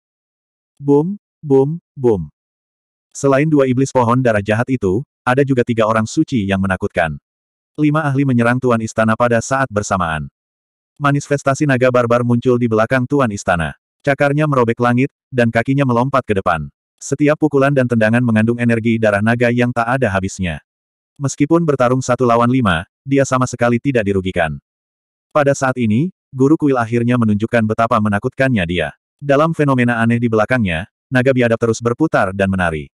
Boom, boom, boom. Selain dua iblis pohon darah jahat itu, ada juga tiga orang suci yang menakutkan. Lima ahli menyerang Tuan Istana pada saat bersamaan. Manifestasi naga barbar muncul di belakang Tuan Istana. Cakarnya merobek langit, dan kakinya melompat ke depan. Setiap pukulan dan tendangan mengandung energi darah naga yang tak ada habisnya. Meskipun bertarung satu lawan lima, dia sama sekali tidak dirugikan. Pada saat ini, guru kuil akhirnya menunjukkan betapa menakutkannya dia. Dalam fenomena aneh di belakangnya, naga biadab terus berputar dan menari.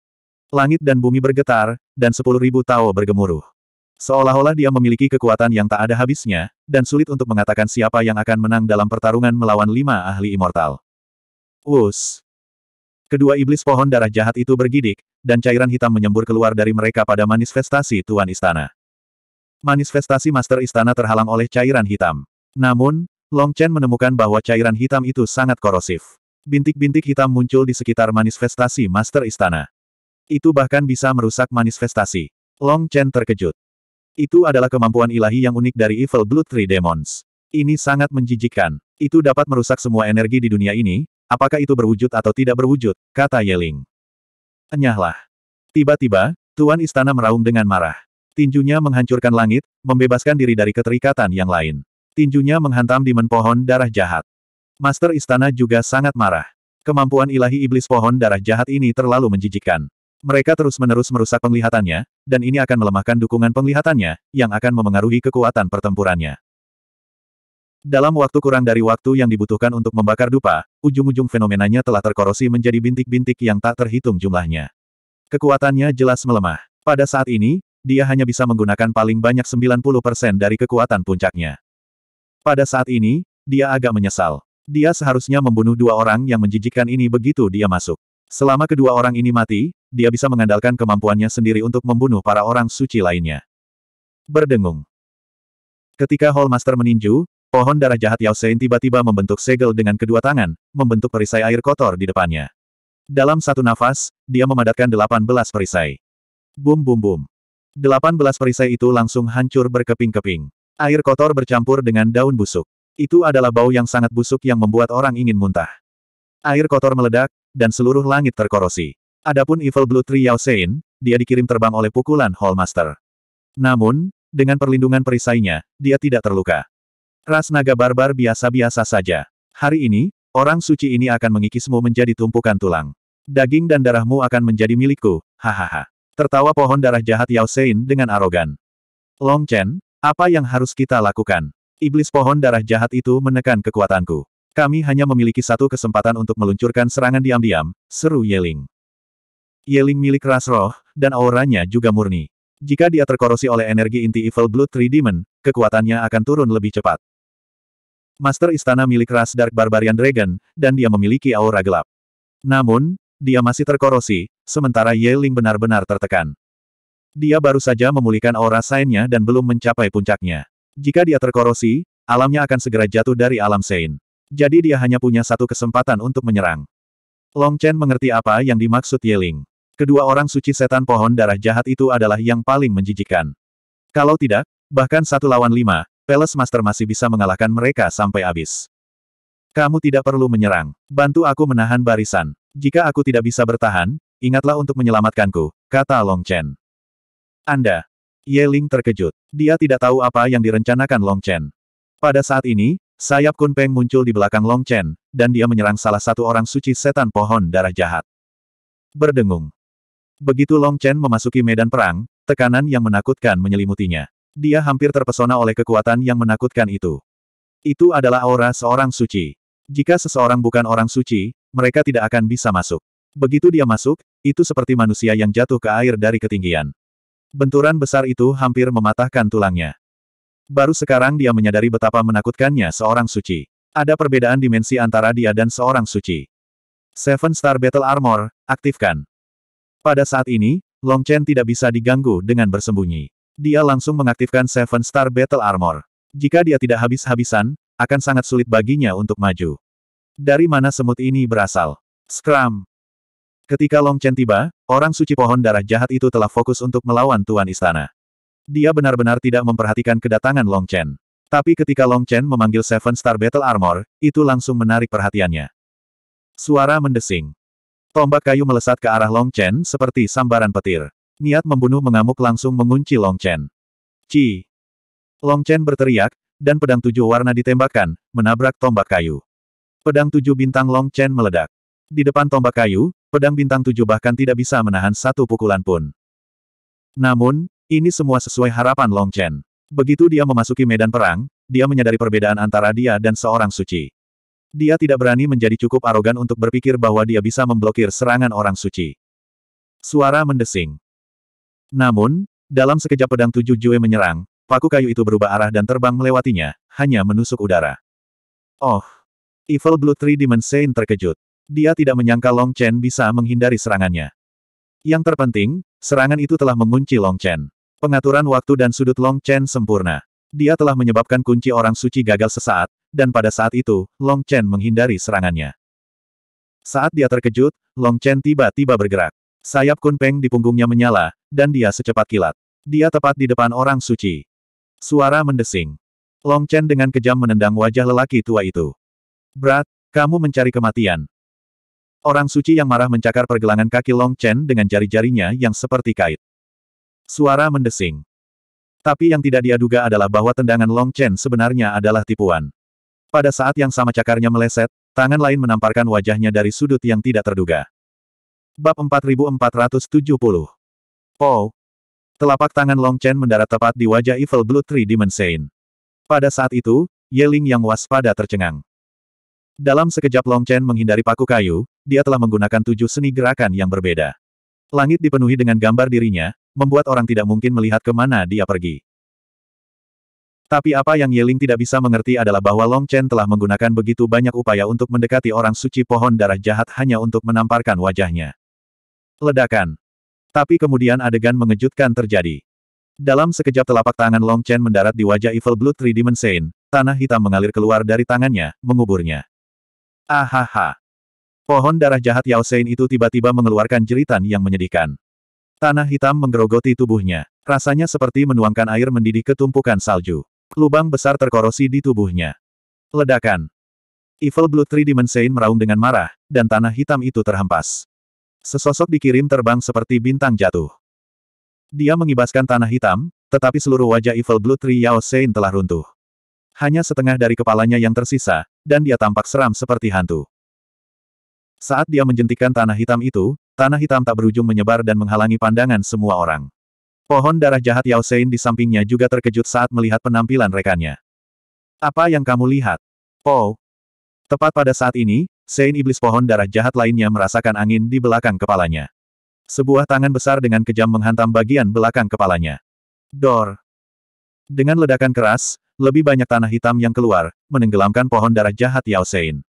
Langit dan bumi bergetar, dan sepuluh ribu tao bergemuruh. Seolah-olah dia memiliki kekuatan yang tak ada habisnya, dan sulit untuk mengatakan siapa yang akan menang dalam pertarungan melawan lima ahli immortal. Wus. Kedua iblis pohon darah jahat itu bergidik, dan cairan hitam menyembur keluar dari mereka pada manifestasi Tuan Istana manifestasi Master Istana terhalang oleh cairan hitam. Namun, Long Chen menemukan bahwa cairan hitam itu sangat korosif. Bintik-bintik hitam muncul di sekitar manifestasi Master Istana. Itu bahkan bisa merusak manifestasi. Long Chen terkejut. Itu adalah kemampuan ilahi yang unik dari Evil Blood Three Demons. Ini sangat menjijikkan. Itu dapat merusak semua energi di dunia ini, apakah itu berwujud atau tidak berwujud, kata Yeling. Enyahlah. Tiba-tiba, Tuan Istana meraung dengan marah. Tinjunya menghancurkan langit, membebaskan diri dari keterikatan yang lain. Tinjunya menghantam dimen pohon darah jahat. Master Istana juga sangat marah. Kemampuan ilahi iblis pohon darah jahat ini terlalu menjijikkan. Mereka terus-menerus merusak penglihatannya, dan ini akan melemahkan dukungan penglihatannya, yang akan memengaruhi kekuatan pertempurannya. Dalam waktu kurang dari waktu yang dibutuhkan untuk membakar dupa, ujung-ujung fenomenanya telah terkorosi menjadi bintik-bintik yang tak terhitung jumlahnya. Kekuatannya jelas melemah. Pada saat ini, dia hanya bisa menggunakan paling banyak 90% dari kekuatan puncaknya. Pada saat ini, dia agak menyesal. Dia seharusnya membunuh dua orang yang menjijikkan ini begitu dia masuk. Selama kedua orang ini mati, dia bisa mengandalkan kemampuannya sendiri untuk membunuh para orang suci lainnya. Berdengung. Ketika Hallmaster meninju, pohon darah jahat Yao Sein tiba-tiba membentuk segel dengan kedua tangan, membentuk perisai air kotor di depannya. Dalam satu nafas, dia memadatkan belas perisai. Bum bum bum. Delapan belas perisai itu langsung hancur berkeping-keping. Air kotor bercampur dengan daun busuk. Itu adalah bau yang sangat busuk yang membuat orang ingin muntah. Air kotor meledak, dan seluruh langit terkorosi. Adapun Evil Blue Tree Yao Sein, dia dikirim terbang oleh pukulan Hallmaster. Namun, dengan perlindungan perisainya, dia tidak terluka. Ras naga barbar biasa-biasa saja. Hari ini, orang suci ini akan mengikismu menjadi tumpukan tulang. Daging dan darahmu akan menjadi milikku, hahaha. Tertawa pohon darah jahat Yao Sein dengan arogan. Long Chen, apa yang harus kita lakukan? Iblis pohon darah jahat itu menekan kekuatanku. Kami hanya memiliki satu kesempatan untuk meluncurkan serangan diam-diam, seru Yeling. Yeling milik ras roh, dan auranya juga murni. Jika dia terkorosi oleh energi inti Evil Blood Three Demon, kekuatannya akan turun lebih cepat. Master Istana milik ras Dark Barbarian Dragon, dan dia memiliki aura gelap. Namun, dia masih terkorosi, sementara Ye Ling benar-benar tertekan. Dia baru saja memulihkan aura sainnya dan belum mencapai puncaknya. Jika dia terkorosi, alamnya akan segera jatuh dari alam sein. Jadi dia hanya punya satu kesempatan untuk menyerang. Long Chen mengerti apa yang dimaksud Ye Ling. Kedua orang suci setan pohon darah jahat itu adalah yang paling menjijikkan. Kalau tidak, bahkan satu lawan lima, Palace Master masih bisa mengalahkan mereka sampai habis. Kamu tidak perlu menyerang. Bantu aku menahan barisan. Jika aku tidak bisa bertahan, ingatlah untuk menyelamatkanku, kata Long Chen. Anda. Ye Ling terkejut. Dia tidak tahu apa yang direncanakan Long Chen. Pada saat ini, sayap Kun Peng muncul di belakang Long Chen, dan dia menyerang salah satu orang suci setan pohon darah jahat. Berdengung. Begitu Long Chen memasuki medan perang, tekanan yang menakutkan menyelimutinya. Dia hampir terpesona oleh kekuatan yang menakutkan itu. Itu adalah aura seorang suci. Jika seseorang bukan orang suci, mereka tidak akan bisa masuk. Begitu dia masuk, itu seperti manusia yang jatuh ke air dari ketinggian. Benturan besar itu hampir mematahkan tulangnya. Baru sekarang dia menyadari betapa menakutkannya seorang suci. Ada perbedaan dimensi antara dia dan seorang suci. Seven Star Battle Armor, aktifkan. Pada saat ini, Long Chen tidak bisa diganggu dengan bersembunyi. Dia langsung mengaktifkan Seven Star Battle Armor. Jika dia tidak habis-habisan, akan sangat sulit baginya untuk maju. Dari mana semut ini berasal? Scrum. Ketika Long Chen tiba, orang suci pohon darah jahat itu telah fokus untuk melawan Tuan Istana. Dia benar-benar tidak memperhatikan kedatangan Long Chen. Tapi ketika Long Chen memanggil Seven Star Battle Armor, itu langsung menarik perhatiannya. Suara mendesing. Tombak kayu melesat ke arah Long Chen seperti sambaran petir. Niat membunuh mengamuk langsung mengunci Long Chen. Ci. Long Chen berteriak, dan pedang tujuh warna ditembakkan, menabrak tombak kayu. Pedang tujuh bintang Long Chen meledak. Di depan tombak kayu, pedang bintang tujuh bahkan tidak bisa menahan satu pukulan pun. Namun, ini semua sesuai harapan Long Chen. Begitu dia memasuki medan perang, dia menyadari perbedaan antara dia dan seorang suci. Dia tidak berani menjadi cukup arogan untuk berpikir bahwa dia bisa memblokir serangan orang suci. Suara mendesing. Namun, dalam sekejap pedang tujuh Jue menyerang, Paku kayu itu berubah arah dan terbang melewatinya, hanya menusuk udara. Oh! Evil Blue Three Dimension terkejut. Dia tidak menyangka Long Chen bisa menghindari serangannya. Yang terpenting, serangan itu telah mengunci Long Chen. Pengaturan waktu dan sudut Long Chen sempurna. Dia telah menyebabkan kunci orang suci gagal sesaat, dan pada saat itu, Long Chen menghindari serangannya. Saat dia terkejut, Long Chen tiba-tiba bergerak. Sayap kunpeng di punggungnya menyala, dan dia secepat kilat. Dia tepat di depan orang suci. Suara mendesing. Long Chen dengan kejam menendang wajah lelaki tua itu. Berat, kamu mencari kematian. Orang suci yang marah mencakar pergelangan kaki Long Chen dengan jari-jarinya yang seperti kait. Suara mendesing. Tapi yang tidak diaduga adalah bahwa tendangan Long Chen sebenarnya adalah tipuan. Pada saat yang sama cakarnya meleset, tangan lain menamparkan wajahnya dari sudut yang tidak terduga. Bab 4470 Oh. Telapak tangan Long Chen mendarat tepat di wajah Evil Blue Tree Demon Sein. Pada saat itu, Ling yang waspada tercengang. Dalam sekejap Long Chen menghindari paku kayu, dia telah menggunakan tujuh seni gerakan yang berbeda. Langit dipenuhi dengan gambar dirinya, membuat orang tidak mungkin melihat kemana dia pergi. Tapi apa yang Ling tidak bisa mengerti adalah bahwa Long Chen telah menggunakan begitu banyak upaya untuk mendekati orang suci pohon darah jahat hanya untuk menamparkan wajahnya. Ledakan. Tapi kemudian adegan mengejutkan terjadi. Dalam sekejap telapak tangan Long Chen mendarat di wajah Evil Blue Three Dimension, tanah hitam mengalir keluar dari tangannya, menguburnya. Ahaha. Pohon darah jahat Yao Sein itu tiba-tiba mengeluarkan jeritan yang menyedihkan. Tanah hitam menggerogoti tubuhnya. Rasanya seperti menuangkan air mendidih ke tumpukan salju. Lubang besar terkorosi di tubuhnya. Ledakan. Evil Blue Three Dimension meraung dengan marah, dan tanah hitam itu terhempas. Sesosok dikirim terbang seperti bintang jatuh. Dia mengibaskan tanah hitam, tetapi seluruh wajah Evil Blue Tree Yao Sein telah runtuh. Hanya setengah dari kepalanya yang tersisa, dan dia tampak seram seperti hantu. Saat dia menjentikan tanah hitam itu, tanah hitam tak berujung menyebar dan menghalangi pandangan semua orang. Pohon darah jahat Yao Sein di sampingnya juga terkejut saat melihat penampilan rekannya. Apa yang kamu lihat? Oh, Tepat pada saat ini, Sein Iblis pohon darah jahat lainnya merasakan angin di belakang kepalanya. Sebuah tangan besar dengan kejam menghantam bagian belakang kepalanya. Dor. Dengan ledakan keras, lebih banyak tanah hitam yang keluar, menenggelamkan pohon darah jahat Yao Sein.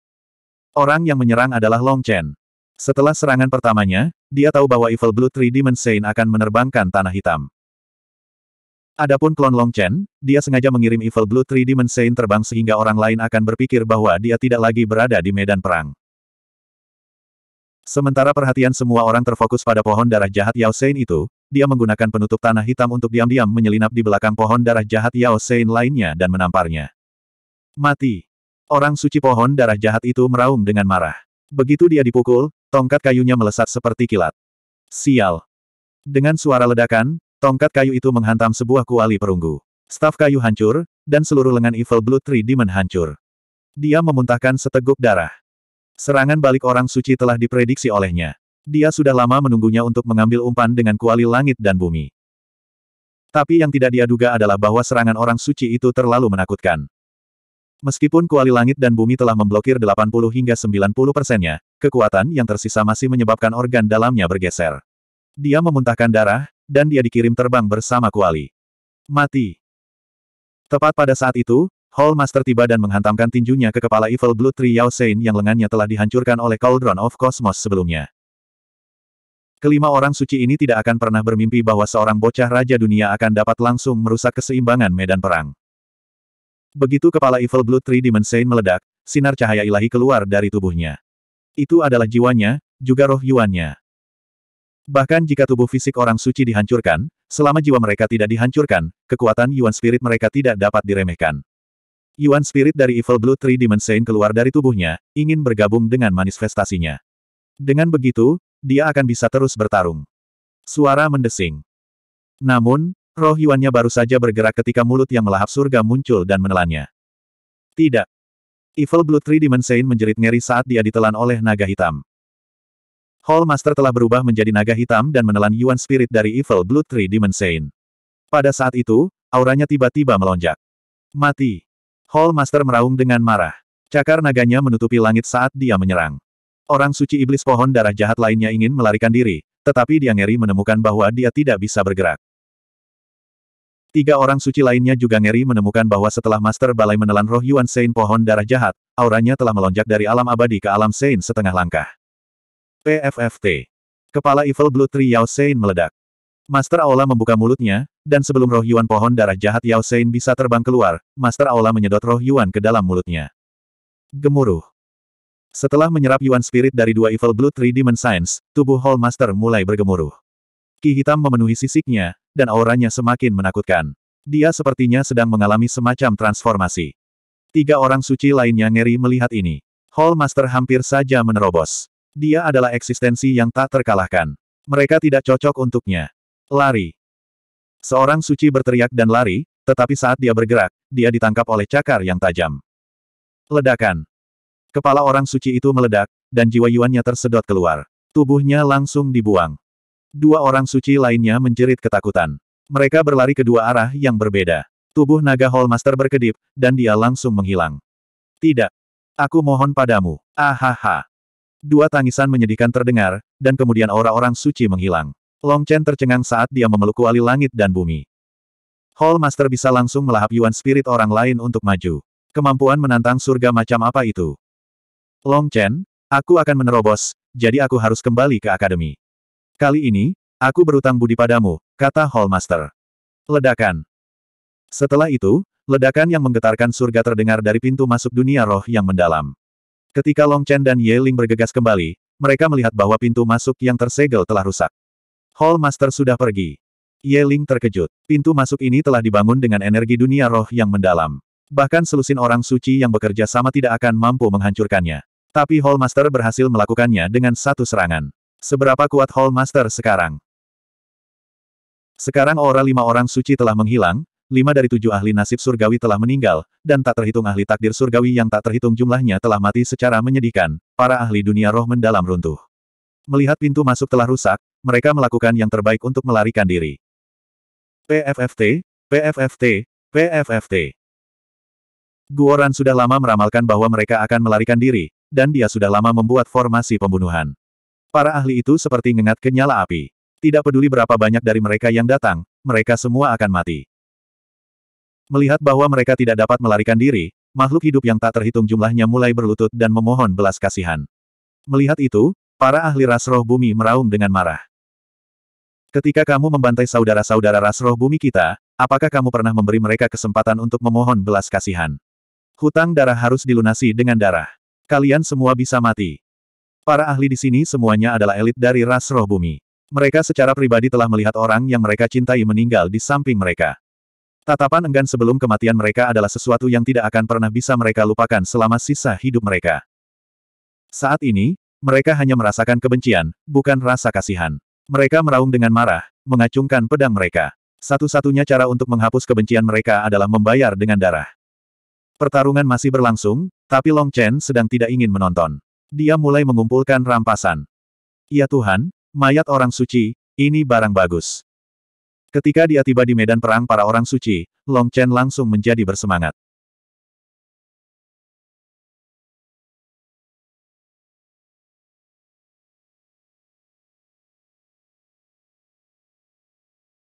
Orang yang menyerang adalah Long Chen. Setelah serangan pertamanya, dia tahu bahwa Evil Blue Three Demon Sein akan menerbangkan tanah hitam. Adapun klon Long Chen, dia sengaja mengirim Evil Blue Three Saint terbang sehingga orang lain akan berpikir bahwa dia tidak lagi berada di medan perang. Sementara perhatian semua orang terfokus pada pohon darah jahat Yao Sein itu, dia menggunakan penutup tanah hitam untuk diam-diam menyelinap di belakang pohon darah jahat Yao Sein lainnya dan menamparnya. Mati! Orang suci pohon darah jahat itu meraung dengan marah. Begitu dia dipukul, tongkat kayunya melesat seperti kilat. Sial! Dengan suara ledakan, Tongkat kayu itu menghantam sebuah kuali perunggu. Staf kayu hancur, dan seluruh lengan Evil Blue Tree Demon hancur. Dia memuntahkan seteguk darah. Serangan balik orang suci telah diprediksi olehnya. Dia sudah lama menunggunya untuk mengambil umpan dengan kuali langit dan bumi. Tapi yang tidak dia duga adalah bahwa serangan orang suci itu terlalu menakutkan. Meskipun kuali langit dan bumi telah memblokir 80 hingga 90 persennya, kekuatan yang tersisa masih menyebabkan organ dalamnya bergeser. Dia memuntahkan darah, dan dia dikirim terbang bersama Kuali. Mati. Tepat pada saat itu, Hall Master tiba dan menghantamkan tinjunya ke kepala Evil Blue Tree Yao Sein yang lengannya telah dihancurkan oleh Cauldron of Cosmos sebelumnya. Kelima orang suci ini tidak akan pernah bermimpi bahwa seorang bocah raja dunia akan dapat langsung merusak keseimbangan medan perang. Begitu kepala Evil Blue Tree Demon Sein meledak, sinar cahaya ilahi keluar dari tubuhnya. Itu adalah jiwanya, juga roh yuannya. Bahkan jika tubuh fisik orang suci dihancurkan, selama jiwa mereka tidak dihancurkan, kekuatan Yuan Spirit mereka tidak dapat diremehkan. Yuan Spirit dari Evil Blue Tree Demon Saint keluar dari tubuhnya, ingin bergabung dengan manifestasinya. Dengan begitu, dia akan bisa terus bertarung. Suara mendesing. Namun, roh Yuannya baru saja bergerak ketika mulut yang melahap surga muncul dan menelannya. Tidak. Evil Blue Tree Demon Saint menjerit ngeri saat dia ditelan oleh naga hitam. Hall Master telah berubah menjadi naga hitam dan menelan Yuan Spirit dari Evil Blood Tree Demon Saint. Pada saat itu, auranya tiba-tiba melonjak. Mati. Hall Master meraung dengan marah. Cakar naganya menutupi langit saat dia menyerang. Orang suci iblis pohon darah jahat lainnya ingin melarikan diri, tetapi dia ngeri menemukan bahwa dia tidak bisa bergerak. Tiga orang suci lainnya juga ngeri menemukan bahwa setelah Master Balai menelan roh Yuan Sein pohon darah jahat, auranya telah melonjak dari alam abadi ke alam Sein setengah langkah. PFFT. Kepala Evil Blue Tree Yao Sein meledak. Master Aula membuka mulutnya, dan sebelum roh Yuan pohon darah jahat Yao Sein bisa terbang keluar, Master Aula menyedot roh Yuan ke dalam mulutnya. Gemuruh. Setelah menyerap Yuan Spirit dari dua Evil Blue Tree Demon Science, tubuh Hall Master mulai bergemuruh. Ki hitam memenuhi sisiknya, dan auranya semakin menakutkan. Dia sepertinya sedang mengalami semacam transformasi. Tiga orang suci lainnya ngeri melihat ini. Hall Master hampir saja menerobos. Dia adalah eksistensi yang tak terkalahkan. Mereka tidak cocok untuknya. Lari. Seorang suci berteriak dan lari, tetapi saat dia bergerak, dia ditangkap oleh cakar yang tajam. Ledakan. Kepala orang suci itu meledak, dan jiwa Yuannya tersedot keluar. Tubuhnya langsung dibuang. Dua orang suci lainnya menjerit ketakutan. Mereka berlari ke dua arah yang berbeda. Tubuh naga Hallmaster berkedip, dan dia langsung menghilang. Tidak. Aku mohon padamu. Ahaha. Dua tangisan menyedihkan terdengar, dan kemudian aura-orang suci menghilang. Long Chen tercengang saat dia memeluk kuali langit dan bumi. Hall Master bisa langsung melahap Yuan Spirit orang lain untuk maju. Kemampuan menantang surga macam apa itu? Long Chen, aku akan menerobos, jadi aku harus kembali ke akademi. Kali ini, aku berutang budi padamu, kata Hall Master. Ledakan. Setelah itu, ledakan yang menggetarkan surga terdengar dari pintu masuk dunia roh yang mendalam. Ketika Long Chen dan Ye Ling bergegas kembali, mereka melihat bahwa pintu masuk yang tersegel telah rusak. Hall Master sudah pergi. Ye Ling terkejut. Pintu masuk ini telah dibangun dengan energi dunia roh yang mendalam. Bahkan selusin orang suci yang bekerja sama tidak akan mampu menghancurkannya. Tapi Hall Master berhasil melakukannya dengan satu serangan. Seberapa kuat Hall Master sekarang? Sekarang aura lima orang suci telah menghilang, lima dari tujuh ahli nasib surgawi telah meninggal, dan tak terhitung ahli takdir surgawi yang tak terhitung jumlahnya telah mati secara menyedihkan, para ahli dunia roh mendalam runtuh. Melihat pintu masuk telah rusak, mereka melakukan yang terbaik untuk melarikan diri. PFFT, PFFT, PFFT. Guoran sudah lama meramalkan bahwa mereka akan melarikan diri, dan dia sudah lama membuat formasi pembunuhan. Para ahli itu seperti ngengat ke nyala api. Tidak peduli berapa banyak dari mereka yang datang, mereka semua akan mati. Melihat bahwa mereka tidak dapat melarikan diri, makhluk hidup yang tak terhitung jumlahnya mulai berlutut dan memohon belas kasihan. Melihat itu, para ahli ras roh bumi meraung dengan marah. Ketika kamu membantai saudara-saudara ras roh bumi kita, apakah kamu pernah memberi mereka kesempatan untuk memohon belas kasihan? Hutang darah harus dilunasi dengan darah. Kalian semua bisa mati. Para ahli di sini semuanya adalah elit dari ras roh bumi. Mereka secara pribadi telah melihat orang yang mereka cintai meninggal di samping mereka. Tatapan enggan sebelum kematian mereka adalah sesuatu yang tidak akan pernah bisa mereka lupakan selama sisa hidup mereka. Saat ini, mereka hanya merasakan kebencian, bukan rasa kasihan. Mereka meraung dengan marah, mengacungkan pedang mereka. Satu-satunya cara untuk menghapus kebencian mereka adalah membayar dengan darah. Pertarungan masih berlangsung, tapi Long Chen sedang tidak ingin menonton. Dia mulai mengumpulkan rampasan. Ya Tuhan, mayat orang suci, ini barang bagus. Ketika dia tiba di medan perang para orang suci, Long Chen langsung menjadi bersemangat.